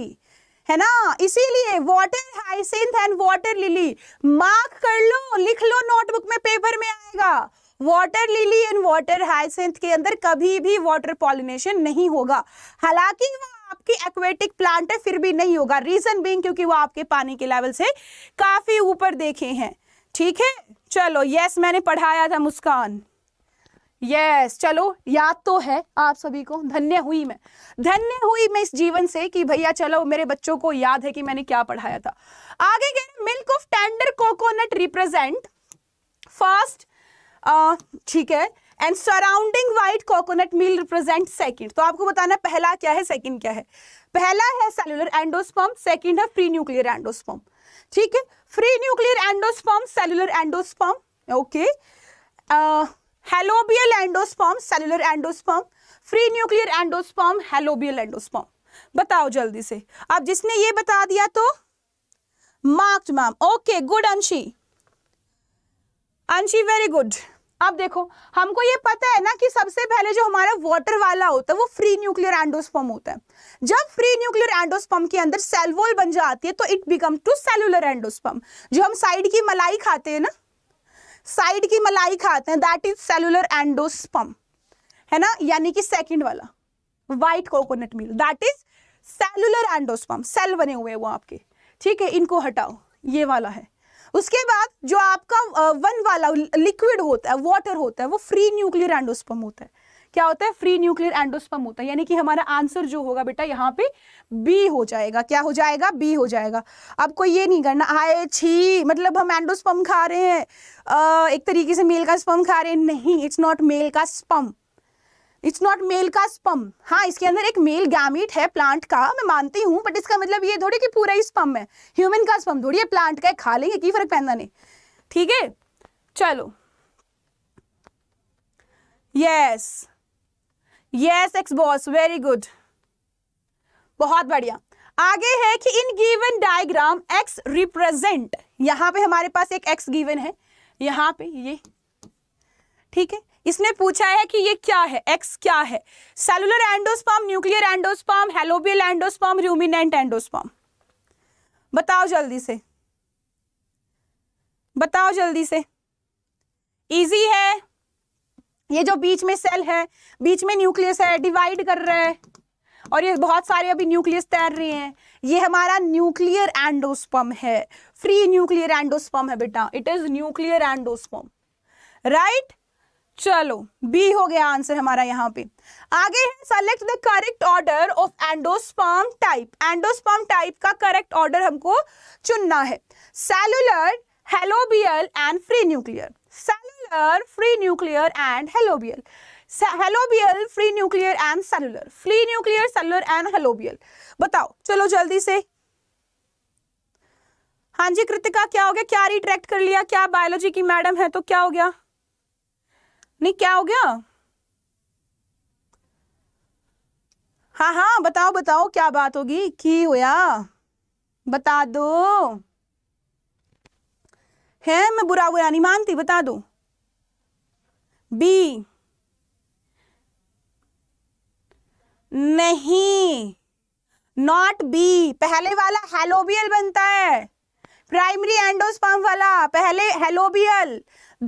है ना इसीलिए water hyacinth and water lily mark कर लो लिख लो नोटबुक में पेपर में आएगा water lily and water hyacinth के अंदर कभी भी वाटर पॉलिनेशन नहीं होगा हालांकि वो आपकी एक्वेटिक प्लांट है फिर भी नहीं होगा रीजन बीइंग क्योंकि वो आपके पानी के लेवल से काफ़ी ऊपर देखे हैं ठीक है चलो यस मैंने पढ़ाया था मुस्कान यस yes, चलो याद तो है आप सभी को धन्य हुई मैं धन्य हुई मैं इस जीवन से कि भैया चलो मेरे बच्चों को याद है कि मैंने क्या पढ़ाया था आगे कह रहे milk of tender coconut represent first ठीक है and surrounding white coconut meal represent second तो आपको बताना पहला क्या है सेकेंड क्या है पहला है सेलुलर एंडोस्पम सेकेंड है फ्री न्यूक्लियर एंडोस्पम ठीक है free nuclear endosperm cellular endosperm okay helobial endosperm cellular endosperm free nuclear endosperm helobial endosperm बताओ जल्दी से अब जिसने ये बता दिया तो मार्क्ड मैम ओके गुड अंशी अंशी वेरी गुड अब देखो हमको ये पता है ना कि सबसे पहले जो हमारा वाटर वाला होता है वो फ्री न्यूक्लियर एंडोस्पम होता है जब फ्री न्यूक्लियर एंडोस्पम के अंदर सेलवोल बन जाती है तो it become to cellular endosperm जो हम साइड की मलाई खाते हैं ना साइड की मलाई खाते हैं दैट इज सेलुलर एंडोस्पम है ना यानी कि सेकेंड वाला white coconut meal that is cellular endosperm cell बने हुए वो आपके ठीक है इनको हटाओ ये वाला है उसके बाद जो आपका वन वाला लिक्विड होता है वाटर होता है वो फ्री न्यूक्लियर एंडोस्पम होता है क्या होता है फ्री न्यूक्लियर एंडोस्पम होता है यानी कि हमारा आंसर जो होगा बेटा यहाँ पे बी हो जाएगा क्या हो जाएगा बी हो जाएगा आपको ये नहीं करना आए छी मतलब हम एंडोस्पम खा रहे हैं एक तरीके से मेल का स्पम खा रहे हैं नहीं इट्स नॉट मेल का स्पम इट्स नॉट मेल का स्पम हाँ इसके अंदर एक मेल गैमिट है प्लांट का मैं मानती हूँ बट इसका मतलब ये थोड़ी कि पूरा ही स्पम है ह्यूमन का स्पम थोड़ी है प्लांट का खा लेंगे की फर्क पहनना नहीं ठीक है चलो yes yes X boss very good बहुत बढ़िया आगे है कि in given diagram X represent यहां पे हमारे पास एक एक्स गिवन है यहां पे ये ठीक है इसने पूछा है कि ये क्या है एक्स क्या है cellular endosperm nuclear endosperm helobial endosperm ruminant endosperm बताओ जल्दी से बताओ जल्दी से इजी है ये जो बीच में सेल है बीच में न्यूक्लियस है डिवाइड कर रहा है और ये बहुत सारे अभी न्यूक्लियस तैर रहे हैं ये हमारा न्यूक्लियर एंडोस्पम है फ्री न्यूक्लियर एंडोस्पम है बेटा it is nuclear endosperm right चलो बी हो गया आंसर हमारा यहाँ पे आगे है select the correct order of endosperm type endosperm type का करेक्ट ऑर्डर हमको चुनना है cellular helobial and free nuclear cellular free nuclear and helobial helobial free nuclear and cellular free nuclear cellular and helobial बताओ चलो जल्दी से हाँ जी कृतिका क्या हो गया क्या रिट्रैक्ट कर लिया क्या बायोलॉजी की मैडम है तो क्या हो गया नहीं क्या हो गया हाँ हाँ बताओ बताओ क्या बात होगी की होया बता दो है मैं बुरा बुरा नहीं मानती बता दो बी नहीं नॉट बी पहले वाला हेलोबियल बनता है प्राइमरी एंडोस्पर्म वाला पहले हेलोबियल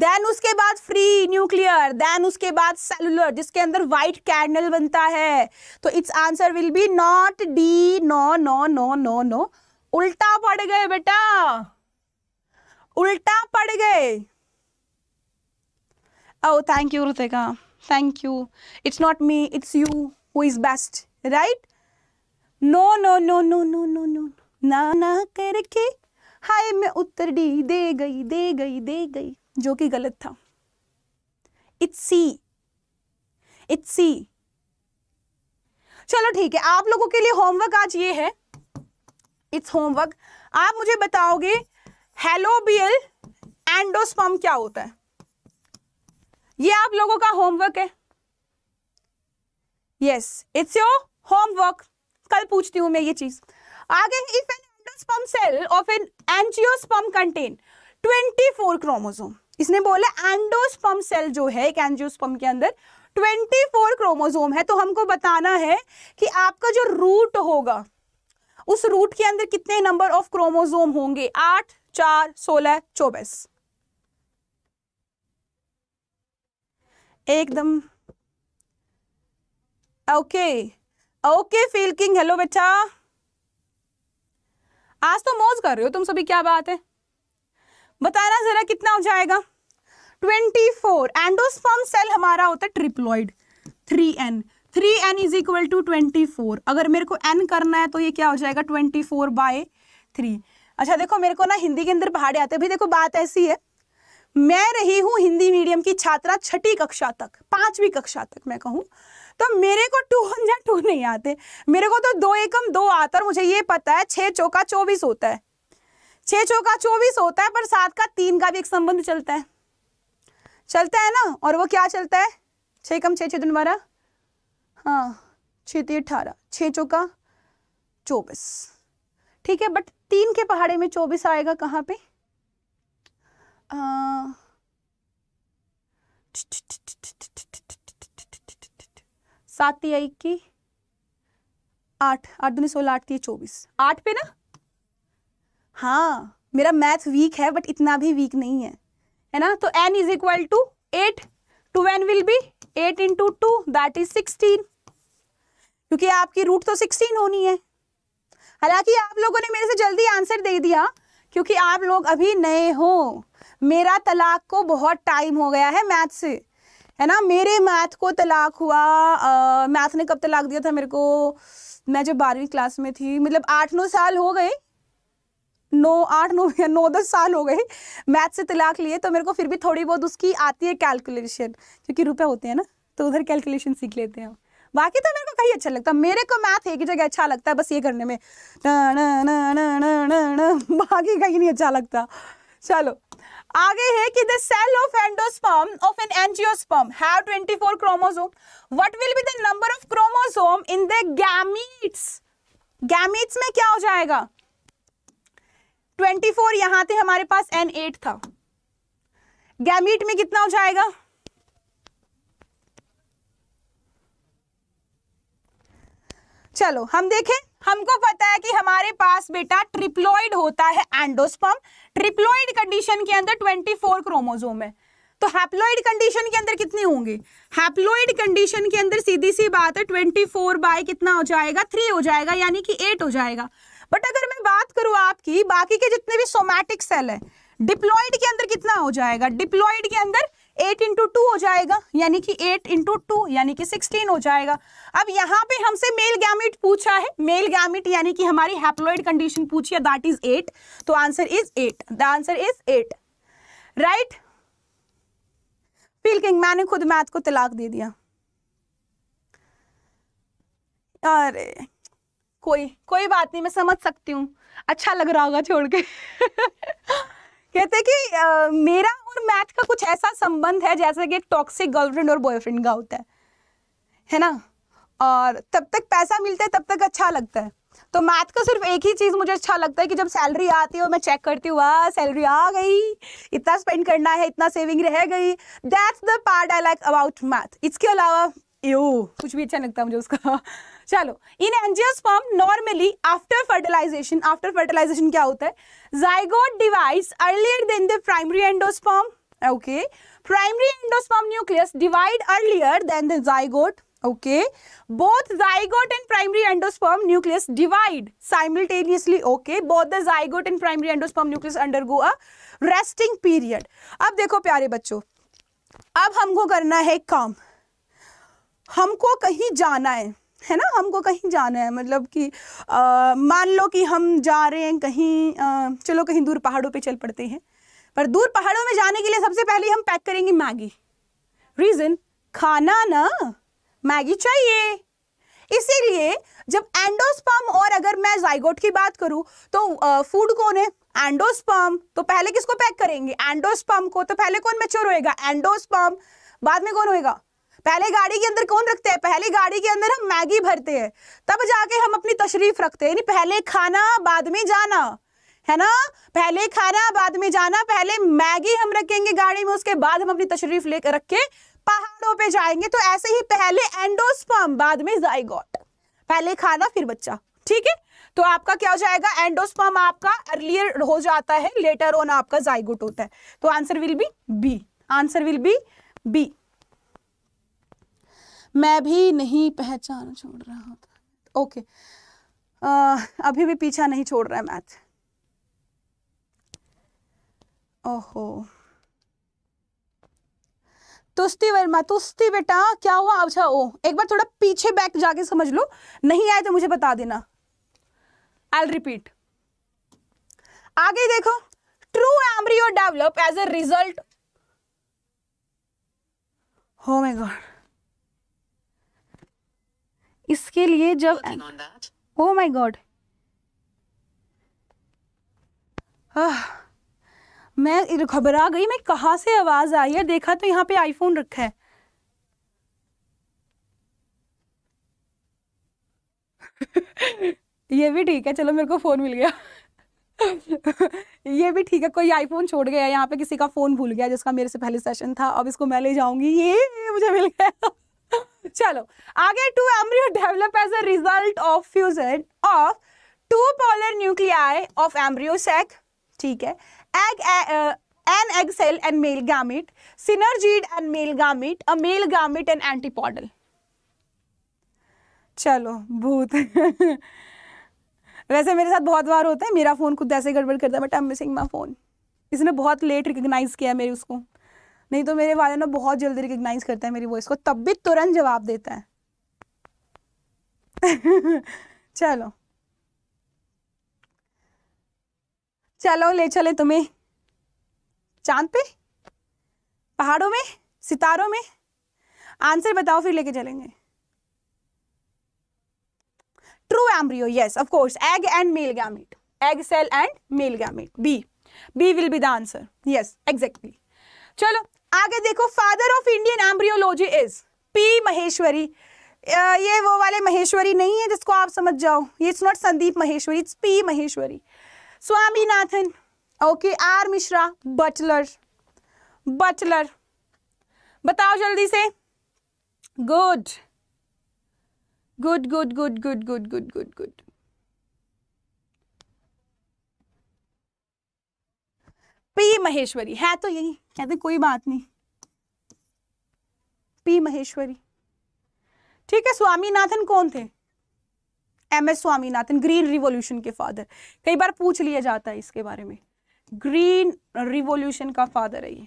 देन उसके बाद फ्री न्यूक्लियर देन उसके बाद सेलुलर जिसके अंदर व्हाइट कैंडल बनता है तो it's answer will be not D no no no no no उल्टा पड़ गए बेटा उल्टा पड़ गए thank oh, you you thank you it's not me it's you you who is best no no no no no no no no ना ना करके हाय मैं उत्तर डी दे गई दे गई दे गई जो कि गलत था इट्स सी इट्स सी चलो ठीक है आप लोगों के लिए होमवर्क आज ये है इट्स होमवर्क आप मुझे बताओगे हेलोबियल एंडोस्पम क्या होता है ये आप लोगों का होमवर्क है यस इट्स योर होमवर्क कल पूछती हूं मैं ये चीज आगे if endosperm cell of an angiosperm contain 24 chromosome इसने बोला एंडोस्पर्म सेल जो है एक एंजियोस्पर्म के अंदर 24 क्रोमोसोम है तो हमको बताना है कि आपका जो रूट होगा उस रूट के अंदर कितने नंबर ऑफ क्रोमोसोम होंगे आठ चार सोलह चौबीस एकदम okay okay feel king hello बेटा आज तो मौज कर रहे हो तुम सभी क्या बात है बताना जरा कितना हो जाएगा ट्वेंटी फोर एंडोस्फॉर्म सेल हमारा होता है triploid three N three N is equal to twenty four अगर मेरे को एन करना है तो ये क्या हो जाएगा ट्वेंटी फोर बाय थ्री अच्छा देखो मेरे को ना हिंदी के अंदर पहाड़े आते भाई देखो बात ऐसी है मैं रही हूँ हिंदी मीडियम की छात्रा छठी कक्षा तक पांचवी कक्षा तक मैं कहूँ तो मेरे को टू या टू नहीं आते मेरे को तो दो एकम दो आता और मुझे ये पता है छः चौका चौबीस होता है छः चौका चौबीस होता है पर सात का तीन का भी एक संबंध चलता है चलता है ना और वो क्या चलता है छः कम छः छः दिन बारह हाँ छः तीन अठारह छः चौका चौबीस ठीक है बट तीन के पहाड़े में चौबीस आएगा कहाँ पे आ, सात एक इक्की आठ आठ दूनी सोलह आठ ती चौबीस आठ पे ना हाँ मेरा मैथ वीक है बट इतना भी वीक नहीं है है ना तो N is equal to eight two N will be eight into two that is sixteen क्योंकि आपकी रूट तो सिक्सटीन होनी है हालांकि आप लोगों ने मेरे से जल्दी आंसर दे दिया क्योंकि आप लोग अभी नए हो मेरा तलाक को बहुत टाइम हो गया है मैथ से है ना मेरे मैथ को तलाक हुआ आ, मैथ ने कब तलाक दिया था मेरे को मैं जब बारहवीं क्लास में थी मतलब आठ नौ साल हो गए नौ आठ नौ या नौ दस साल हो गए मैथ से तलाक लिए तो मेरे को फिर भी थोड़ी बहुत उसकी आती है कैलकुलेशन क्योंकि रुपए होते हैं ना तो उधर कैलकुलेशन सीख लेते हैं बाकी तो मेरे को कहीं अच्छा लगता है मेरे को मैथ एक ही जगह अच्छा लगता है बस ये करने में न बाकी कहीं नहीं अच्छा लगता चलो आगे है कि the cell of endosperm of an angiosperm have 24 chromosome what will be the number of chromosome in the gametes gametes में क्या हो जाएगा 24 यहां थे हमारे पास N8 था गैमेट में कितना हो जाएगा चलो हम देखें हमको पता है कि हमारे पास बेटा ट्रिप्लॉइड होता है एंडोस्पम ट्रिप्लॉइड कंडीशन के अंदर 24 क्रोमोजोम है तो हैप्लोइड कंडीशन के अंदर कितने होंगे हैप्लोइड कंडीशन के अंदर सीधी सी बात है 24 बाय कितना हो जाएगा थ्री हो जाएगा यानी कि एट हो जाएगा बट अगर मैं बात करूं आपकी बाकी के जितने भी सोमैटिक सेल है डिप्लॉइड के अंदर कितना हो जाएगा डिप्लॉइड के अंदर एट इंटू टू हो जाएगा यानी कि एट इंटू टू यानी कि सिक्सटीन हो जाएगा अब यहाँ पे हमसे मेल गैमिट पूछा है मेल गैमिट यानी कि हमारी हैप्लोइड कंडीशन पूछी है दैट इज एट तो answer is eight the answer is eight right feel king मैंने खुद मैथ को तलाक दे दिया अरे कोई कोई बात नहीं मैं समझ सकती हूँ अच्छा लग रहा होगा छोड़ के (laughs) कहते कि आ, मेरा और मैथ का कुछ ऐसा संबंध है जैसे कि टॉक्सिक गर्लफ्रेंड और बॉयफ्रेंड का होता है है ना और तब तक पैसा मिलता है तब तक अच्छा लगता है तो मैथ का सिर्फ एक ही चीज़ मुझे अच्छा लगता है कि जब सैलरी आती है मैं चेक करती हूँ वाह सैलरी आ गई इतना स्पेंड करना है इतना सेविंग रह गई that's the part I like about math इसके अलावा यो कुछ भी अच्छा लगता है मुझे उसका चलो in angiosperm normally after fertilization after fertilization क्या होता है zygote divides earlier than the primary endosperm okay primary endosperm nucleus divide earlier than the zygote okay both zygote and primary endosperm nucleus divide simultaneously okay both the zygote and primary endosperm nucleus undergo a resting period अब देखो प्यारे बच्चों अब हमको करना है काम हमको कहीं जाना है है ना हमको कहीं जाना है मतलब कि मान लो कि हम जा रहे हैं कहीं आ, चलो कहीं दूर पहाड़ों पे चल पड़ते हैं पर दूर पहाड़ों में जाने के लिए सबसे पहले हम पैक करेंगे मैगी रीज़न खाना ना मैगी चाहिए इसीलिए जब एंडोस्पर्म और अगर मैं जाइगोट की बात करूं तो फूड कौन है एंडोस्पर्म तो पहले किसको पैक करेंगे एंडोस्पर्म को तो पहले कौन मेच्योर होएगा एंडोस्पर्म बाद में कौन होएगा पहले गाड़ी के अंदर कौन रखते हैं पहले गाड़ी के अंदर हम मैगी भरते हैं तब जाके हम अपनी तशरीफ रखते हैं यानी पहले खाना बाद में जाना है ना पहले खाना बाद में जाना पहले मैगी हम रखेंगे गाड़ी में उसके बाद हम अपनी तशरीफ ले रख के पहाड़ों पे जाएंगे तो ऐसे ही पहले एंडोस्पम बाद में जाएगॉट पहले खाना फिर बच्चा ठीक है तो आपका क्या हो जाएगा एंडोस्पर्म आपका अर्लियर हो जाता है लेटर ऑन आपका जाइगोट होता है तो answer will be B answer will be B मैं भी नहीं पहचान छोड़ रहा था ओके अभी भी पीछा नहीं छोड़ रहा है मैथ ओहो तुस्ती वर्मा तुस्ती बेटा क्या हुआ अच्छा ओ एक बार थोड़ा पीछे बैक जाके समझ लो नहीं आए तो मुझे बता देना आई रिपीट आगे देखो true embryo develop as a result oh my god इसके लिए जब ओ माय गॉड मैं घबरा गई मैं कहाँ से आवाज़ आई है देखा तो यहाँ पे आईफोन रखा है (laughs) ये भी ठीक है चलो मेरे को फ़ोन मिल गया (laughs) ये भी ठीक है कोई आईफोन छोड़ गया यहाँ पे किसी का फ़ोन भूल गया जिसका मेरे से पहले सेशन था अब इसको मैं ले जाऊंगी ये मुझे मिल गया (laughs) चलो आगे two embryo develop as a result of fusion of two polar nuclei of embryo sac ठीक है egg an egg cell and male gamete synergid and male gamete a male gamete and antipodal चलो भूत (laughs) वैसे मेरे साथ बहुत बार होता है मेरा फ़ोन खुद ऐसे गड़बड़ करता है but I am missing my phone इसने बहुत लेट रिकग्नाइज किया मेरे उसको नहीं तो मेरे वाले ना बहुत जल्दी रिकग्नाइज करता है मेरी वॉइस को तब भी तुरंत जवाब देता है (laughs) चलो चलो ले चले तुम्हें चांद पे पहाड़ों में सितारों में आंसर बताओ फिर लेके चलेंगे true embryo yes of course egg and male gamete egg cell and male gamete B B will be the answer yes exactly चलो आगे देखो father of Indian embryology is P Maheshwari ये वो वाले महेश्वरी नहीं है जिसको आप समझ जाओ ये it's not Sandeep Maheshwari it's P Maheshwari Swaminathan okay R Mishra Butler Butler बताओ जल्दी से good good good good good good good good good P Maheshwari है तो यही कहते कोई बात नहीं पी महेश्वरी ठीक है स्वामीनाथन कौन थे M S Swaminathan green revolution के फादर कई बार पूछ लिया जाता है इसके बारे में ग्रीन रिवॉल्यूशन का फादर है ये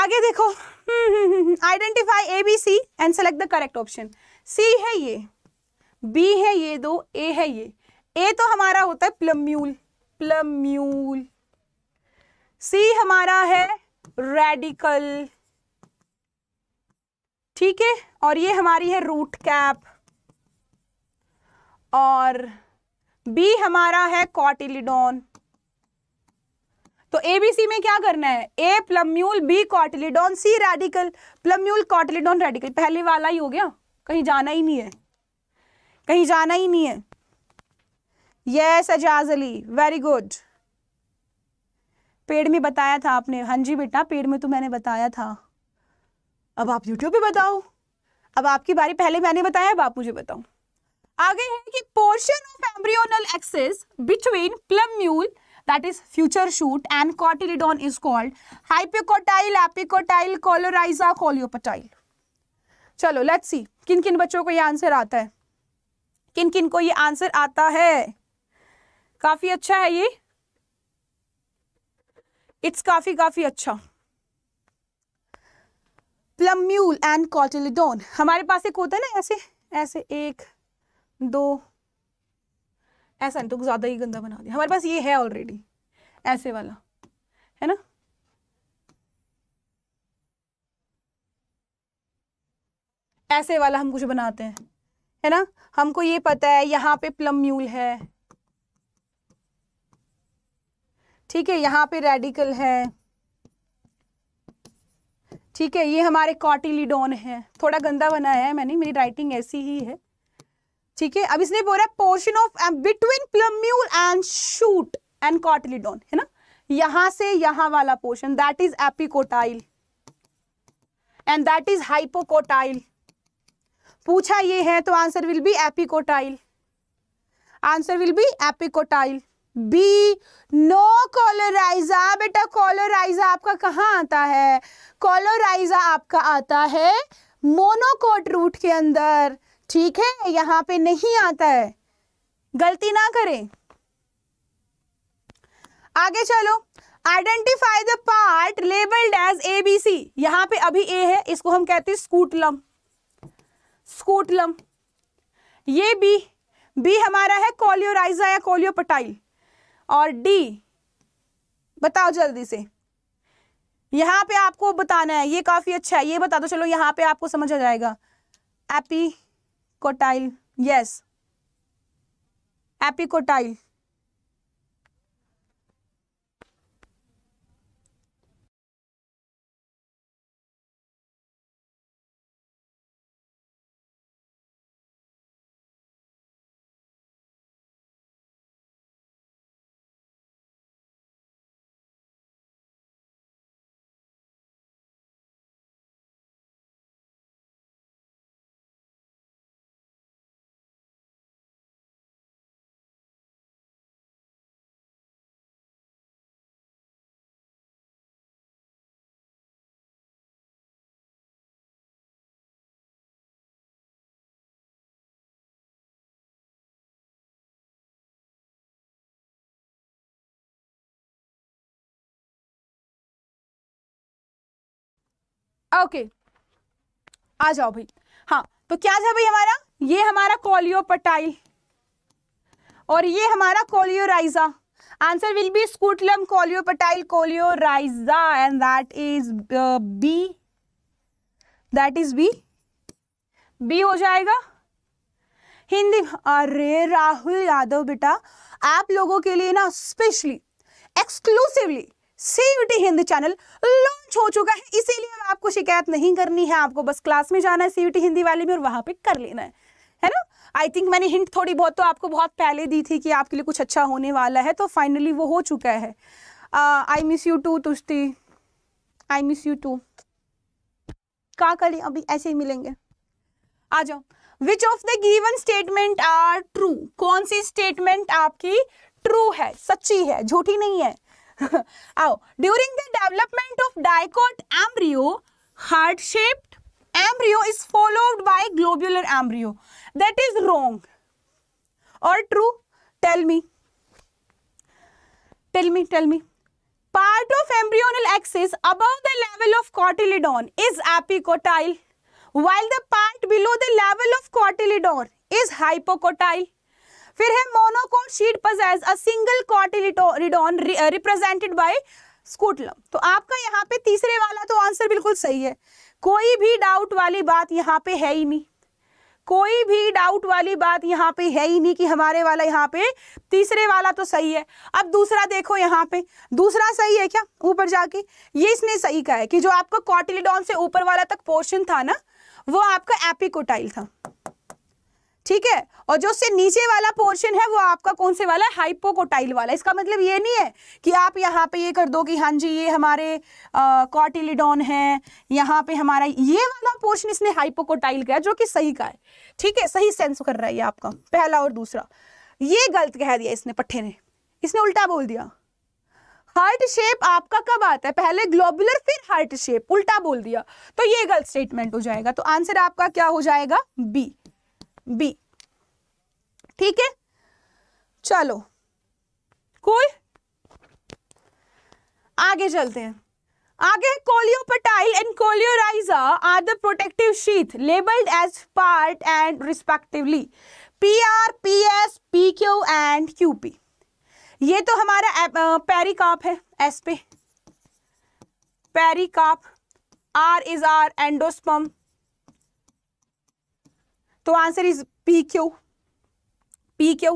आगे देखो identify A B C and select the correct option C है ये बी है ये दो ए है ये ए तो हमारा होता है प्लम्यूल प्लम्यूल सी हमारा है रेडिकल ठीक है और ये हमारी है रूट कैप और बी हमारा है कॉटिलिडोन तो एबीसी में क्या करना है A plumule B cotyledon C radicle plumule cotyledon radicle पहले वाला ही हो गया कहीं जाना ही नहीं है कहीं जाना ही नहीं है yes Ejaz Ali very good पेड़ में बताया था आपने हाँ जी बेटा पेड़ में तो मैंने बताया था अब आप यूट्यूब पे बताओ अब आपकी बारी पहले मैंने बताया अब आप मुझे बताओ आगे है कि portion of embryonal axis between plumule that is future shoot and cotyledon is called hypocotyl epicotyl coleorhiza coleoptile चलो लेट्स सी किन किन बच्चों को ये आंसर आता है किन किन को ये आंसर आता है काफी अच्छा है ये इट्स काफी काफी अच्छा प्लम्यूल एंड कॉटिलिडोन हमारे पास एक होता है ना ऐसे ऐसे एक दो ऐसा नहीं तो ज़्यादा ही गंदा बना दिया हमारे पास ये है ऑलरेडी ऐसे वाला है ना ऐसे वाला हम कुछ बनाते हैं है ना हमको ये पता है यहाँ पे प्लम म्यूल है ठीक है यहाँ पे रेडिकल है ठीक है ये हमारे कॉटिलीडोन है थोड़ा गंदा बनाया है मैंने मेरी राइटिंग ऐसी ही है ठीक है अब इसने बोला portion of between plumule and shoot and cotyledon है ना यहां से यहां वाला पोर्शन that is epicotyl and that is hypocotyl पूछा ये है तो answer will be epicotyl answer will be epicotyl B no coleorhiza बेटा कॉलोराइजा आपका कहाँ आता है कॉलोराइजा आपका आता है मोनोकोट रूट के अंदर ठीक है यहाँ पे नहीं आता है गलती ना करें आगे चलो identify the part labelled as A B C यहां पे अभी ए है इसको हम कहते हैं स्कूटलम स्कूटलम ये बी बी हमारा है कोलियोराइजा या कोलियोपटाइल और डी बताओ जल्दी से यहाँ पे आपको बताना है ये काफ़ी अच्छा है ये बता दो चलो यहाँ पे आपको समझ आ जाएगा epicotyl yes epicotyl okay हाँ, आ जाओ भाई हाँ तो क्या था भाई हमारा ये हमारा कोलियोपटाइल और ये हमारा coleorhiza answer will be scutellum coleoptile coleorhiza and that is B that is B B हो जाएगा हिंदी अरे राहुल यादव बेटा आप लोगों के लिए ना specially exclusively saved Hindi channel launch हो चुका है इसीलिए आपको शिकायत नहीं करनी है आपको बस क्लास में जाना है सीयूटी हिंदी वाले में और वहां पे कर लेना है है ना आई थिंक मैंने हिंट थोड़ी बहुत तो आपको बहुत पहले दी थी कि आपके लिए कुछ अच्छा होने वाला है तो फाइनली वो हो चुका है I miss you too Tushti I miss you too क्या करें अभी ऐसे ही मिलेंगे आ जाओ which of the given statement are true कौन सी स्टेटमेंट आपकी ट्रू है सच्ची है झूठी नहीं है आओ during the development of dicot embryo heart shaped embryo is followed by globular embryo that is wrong और true tell me tell me tell me part of embryonal axis above the level of cotyledon is epicotyl while the part below the level of cotyledon is hypocotyl फिर है monocot seed possesses a single cotyledon represented by scutellum तो आपका यहाँ पे तीसरे वाला तो answer बिल्कुल सही है कोई भी डाउट वाली बात यहाँ पे है ही नहीं कोई भी डाउट वाली बात यहाँ पे है ही नहीं कि हमारे वाला यहाँ पे तीसरे वाला तो सही है अब दूसरा देखो यहाँ पे दूसरा सही है क्या ऊपर जाके ये इसने सही कहा है कि जो आपका कॉटिलिडॉन से ऊपर वाला तक पोर्शन था ना वो आपका एपिकोटाइल था ठीक है और जो उससे नीचे वाला पोर्शन है वो आपका कौन से वाला है हाइपोकोटाइल वाला इसका मतलब ये नहीं है कि आप यहाँ पे ये कर दो कि हाँ जी ये हमारे कॉटिलिडोन है यहाँ पे हमारा ये वाला पोर्शन इसने हाइपोकोटाइल का है जो कि सही का है ठीक है सही सेंस कर रहा है ये आपका पहला और दूसरा ये गलत कह दिया इसने पट्ठे ने इसने उल्टा बोल दिया हार्ट शेप आपका कब आता है पहले ग्लोबुलर फिर हार्ट शेप उल्टा बोल दिया तो ये गलत स्टेटमेंट हो जाएगा तो आंसर आपका क्या हो जाएगा बी बी ठीक है चलो कोई आगे चलते हैं आगे coleoptile and coleorhiza are the protective sheath labelled as part and respectively P R P S P Q and Q P ये तो हमारा पेरिकॉप है एस पे pericarp R is R endosperm तो answer is P Q P Q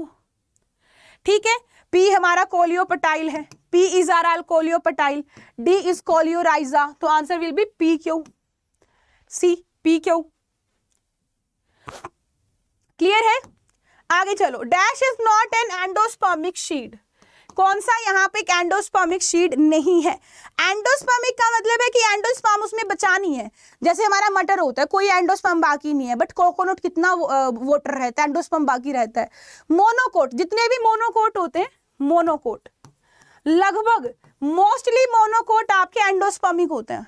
ठीक है P हमारा coleoptile है P is R all coleoptile D is coleorhiza तो answer will be P Q C P Q clear है आगे चलो dash is not an endospermic seed कौन सा यहाँ पे एंडोस्पर्मिक शीड नहीं है एंडोस्पर्मिक का मतलब है कि एंडोस्पर्म उसमें बचा नहीं है जैसे हमारा मटर होता है कोई एंडोस्पर्म बाकी नहीं है बट कोकोनट कितना वोटर रहता है एंडोस्पर्म बाकी रहता है मोनोकोट जितने भी मोनोकोट होते हैं मोनोकोट लगभग मोस्टली मोनोकोट आपके एंडोस्पर्मिक होते हैं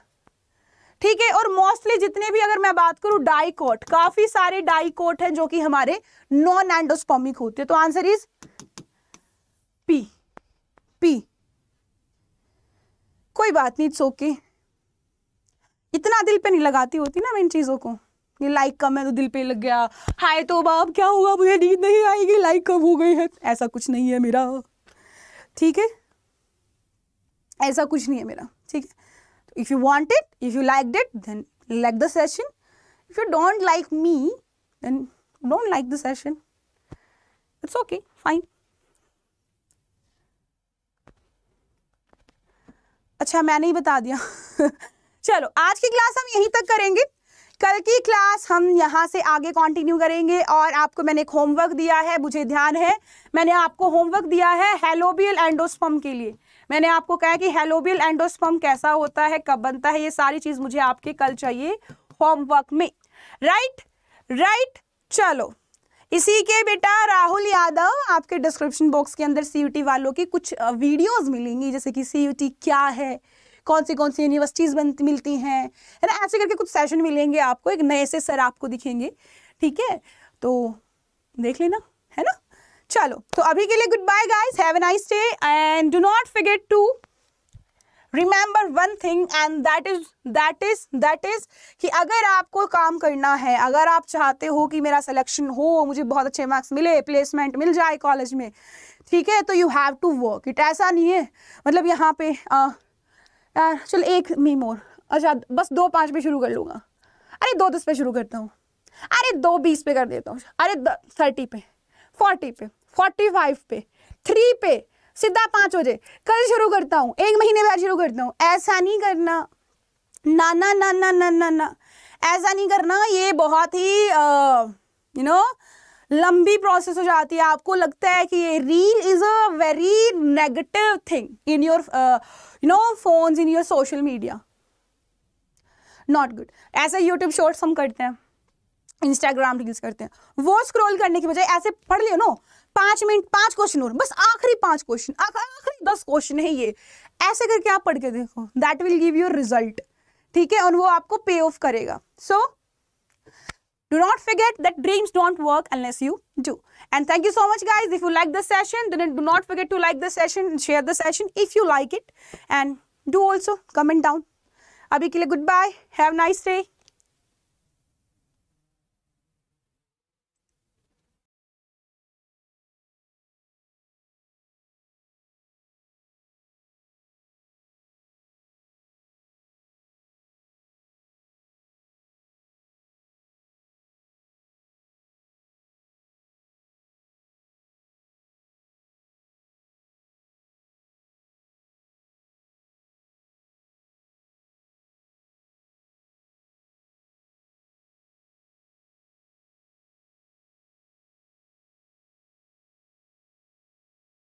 ठीक है और मोस्टली जितने भी अगर मैं बात करूं डाइकोट काफी सारे डाइकोट हैं जो कि हमारे नॉन एंडोस्पर्मिक होते हैं तो आंसर इज पी पी कोई बात नहीं इट्स ओके इतना दिल पे नहीं लगाती होती ना मैं इन चीज़ों को ये लाइक कम है तो दिल पे लग गया हाय तो बाप क्या हुआ मुझे नींद नहीं आएगी लाइक कम हो गई है ऐसा कुछ नहीं है मेरा ठीक है ऐसा कुछ नहीं है मेरा ठीक है if you want it if you like it then like the session if you don't like me then don't like the session it's okay fine अच्छा मैंने ही बता दिया (laughs) चलो आज की क्लास हम यहीं तक करेंगे कल की क्लास हम यहाँ से आगे कंटिन्यू करेंगे और आपको मैंने एक होमवर्क दिया है मुझे ध्यान है मैंने आपको होमवर्क दिया है हेलोबियल एंडोस्पम के लिए मैंने आपको कहा कि हेलोबियल एंडोस्पम कैसा होता है कब बनता है ये सारी चीज़ मुझे आपके कल चाहिए होमवर्क में राइट राइट चलो इसी के बेटा राहुल यादव आपके डिस्क्रिप्शन बॉक्स के अंदर सी वालों की कुछ वीडियोस मिलेंगी जैसे कि सी क्या है कौन सी कौन सी यूनिवर्सिटीज़ बनती मिलती हैं है ना ऐसे करके कुछ सेशन मिलेंगे आपको एक नए से सर आपको दिखेंगे ठीक है तो देख लेना है ना चलो तो अभी के लिए goodbye guys have a nice day and do not forget to remember one thing and that is that is that is कि अगर आपको काम करना है अगर आप चाहते हो कि मेरा सिलेक्शन हो मुझे बहुत अच्छे मार्क्स मिले प्लेसमेंट मिल जाए कॉलेज में ठीक है तो you have to work it ऐसा नहीं है मतलब यहाँ पे चलो चल एक मी मोर अच्छा बस दो पाँच पे शुरू कर लूँगा अरे दो दस पे शुरू करता हूँ अरे दो बीस पे कर देता हूँ अरे थर्टी पे फोर्टी पे फोर्टी फाइव पे थ्री पे सीधा पाँच बजे कल शुरू करता हूँ एक महीने बाद शुरू करता हूँ ऐसा नहीं करना ना ना ना ना ना ना ना ऐसा नहीं करना ये बहुत ही यू नो लंबी प्रोसेस हो जाती है आपको लगता है कि ये reel is a very negative thing in your you know phones in your social media not good ऐसे यूट्यूब शॉर्ट्स हम करते हैं इंस्टाग्राम रील्स करते हैं वो स्क्रॉल करने की बजाय ऐसे पढ़ लियो नो पांच मिनट पांच क्वेश्चन और बस आखिरी पांच क्वेश्चन आखिरी दस क्वेश्चन है ये ऐसे करके आप पढ़ के देखो that will give you result ठीक है और वो आपको पे ऑफ करेगा so do not forget that dreams don't work unless you do and thank you so much guys if you like the session do not forget to like the session share the session if you like it and do also comment down अभी के लिए goodbye have nice day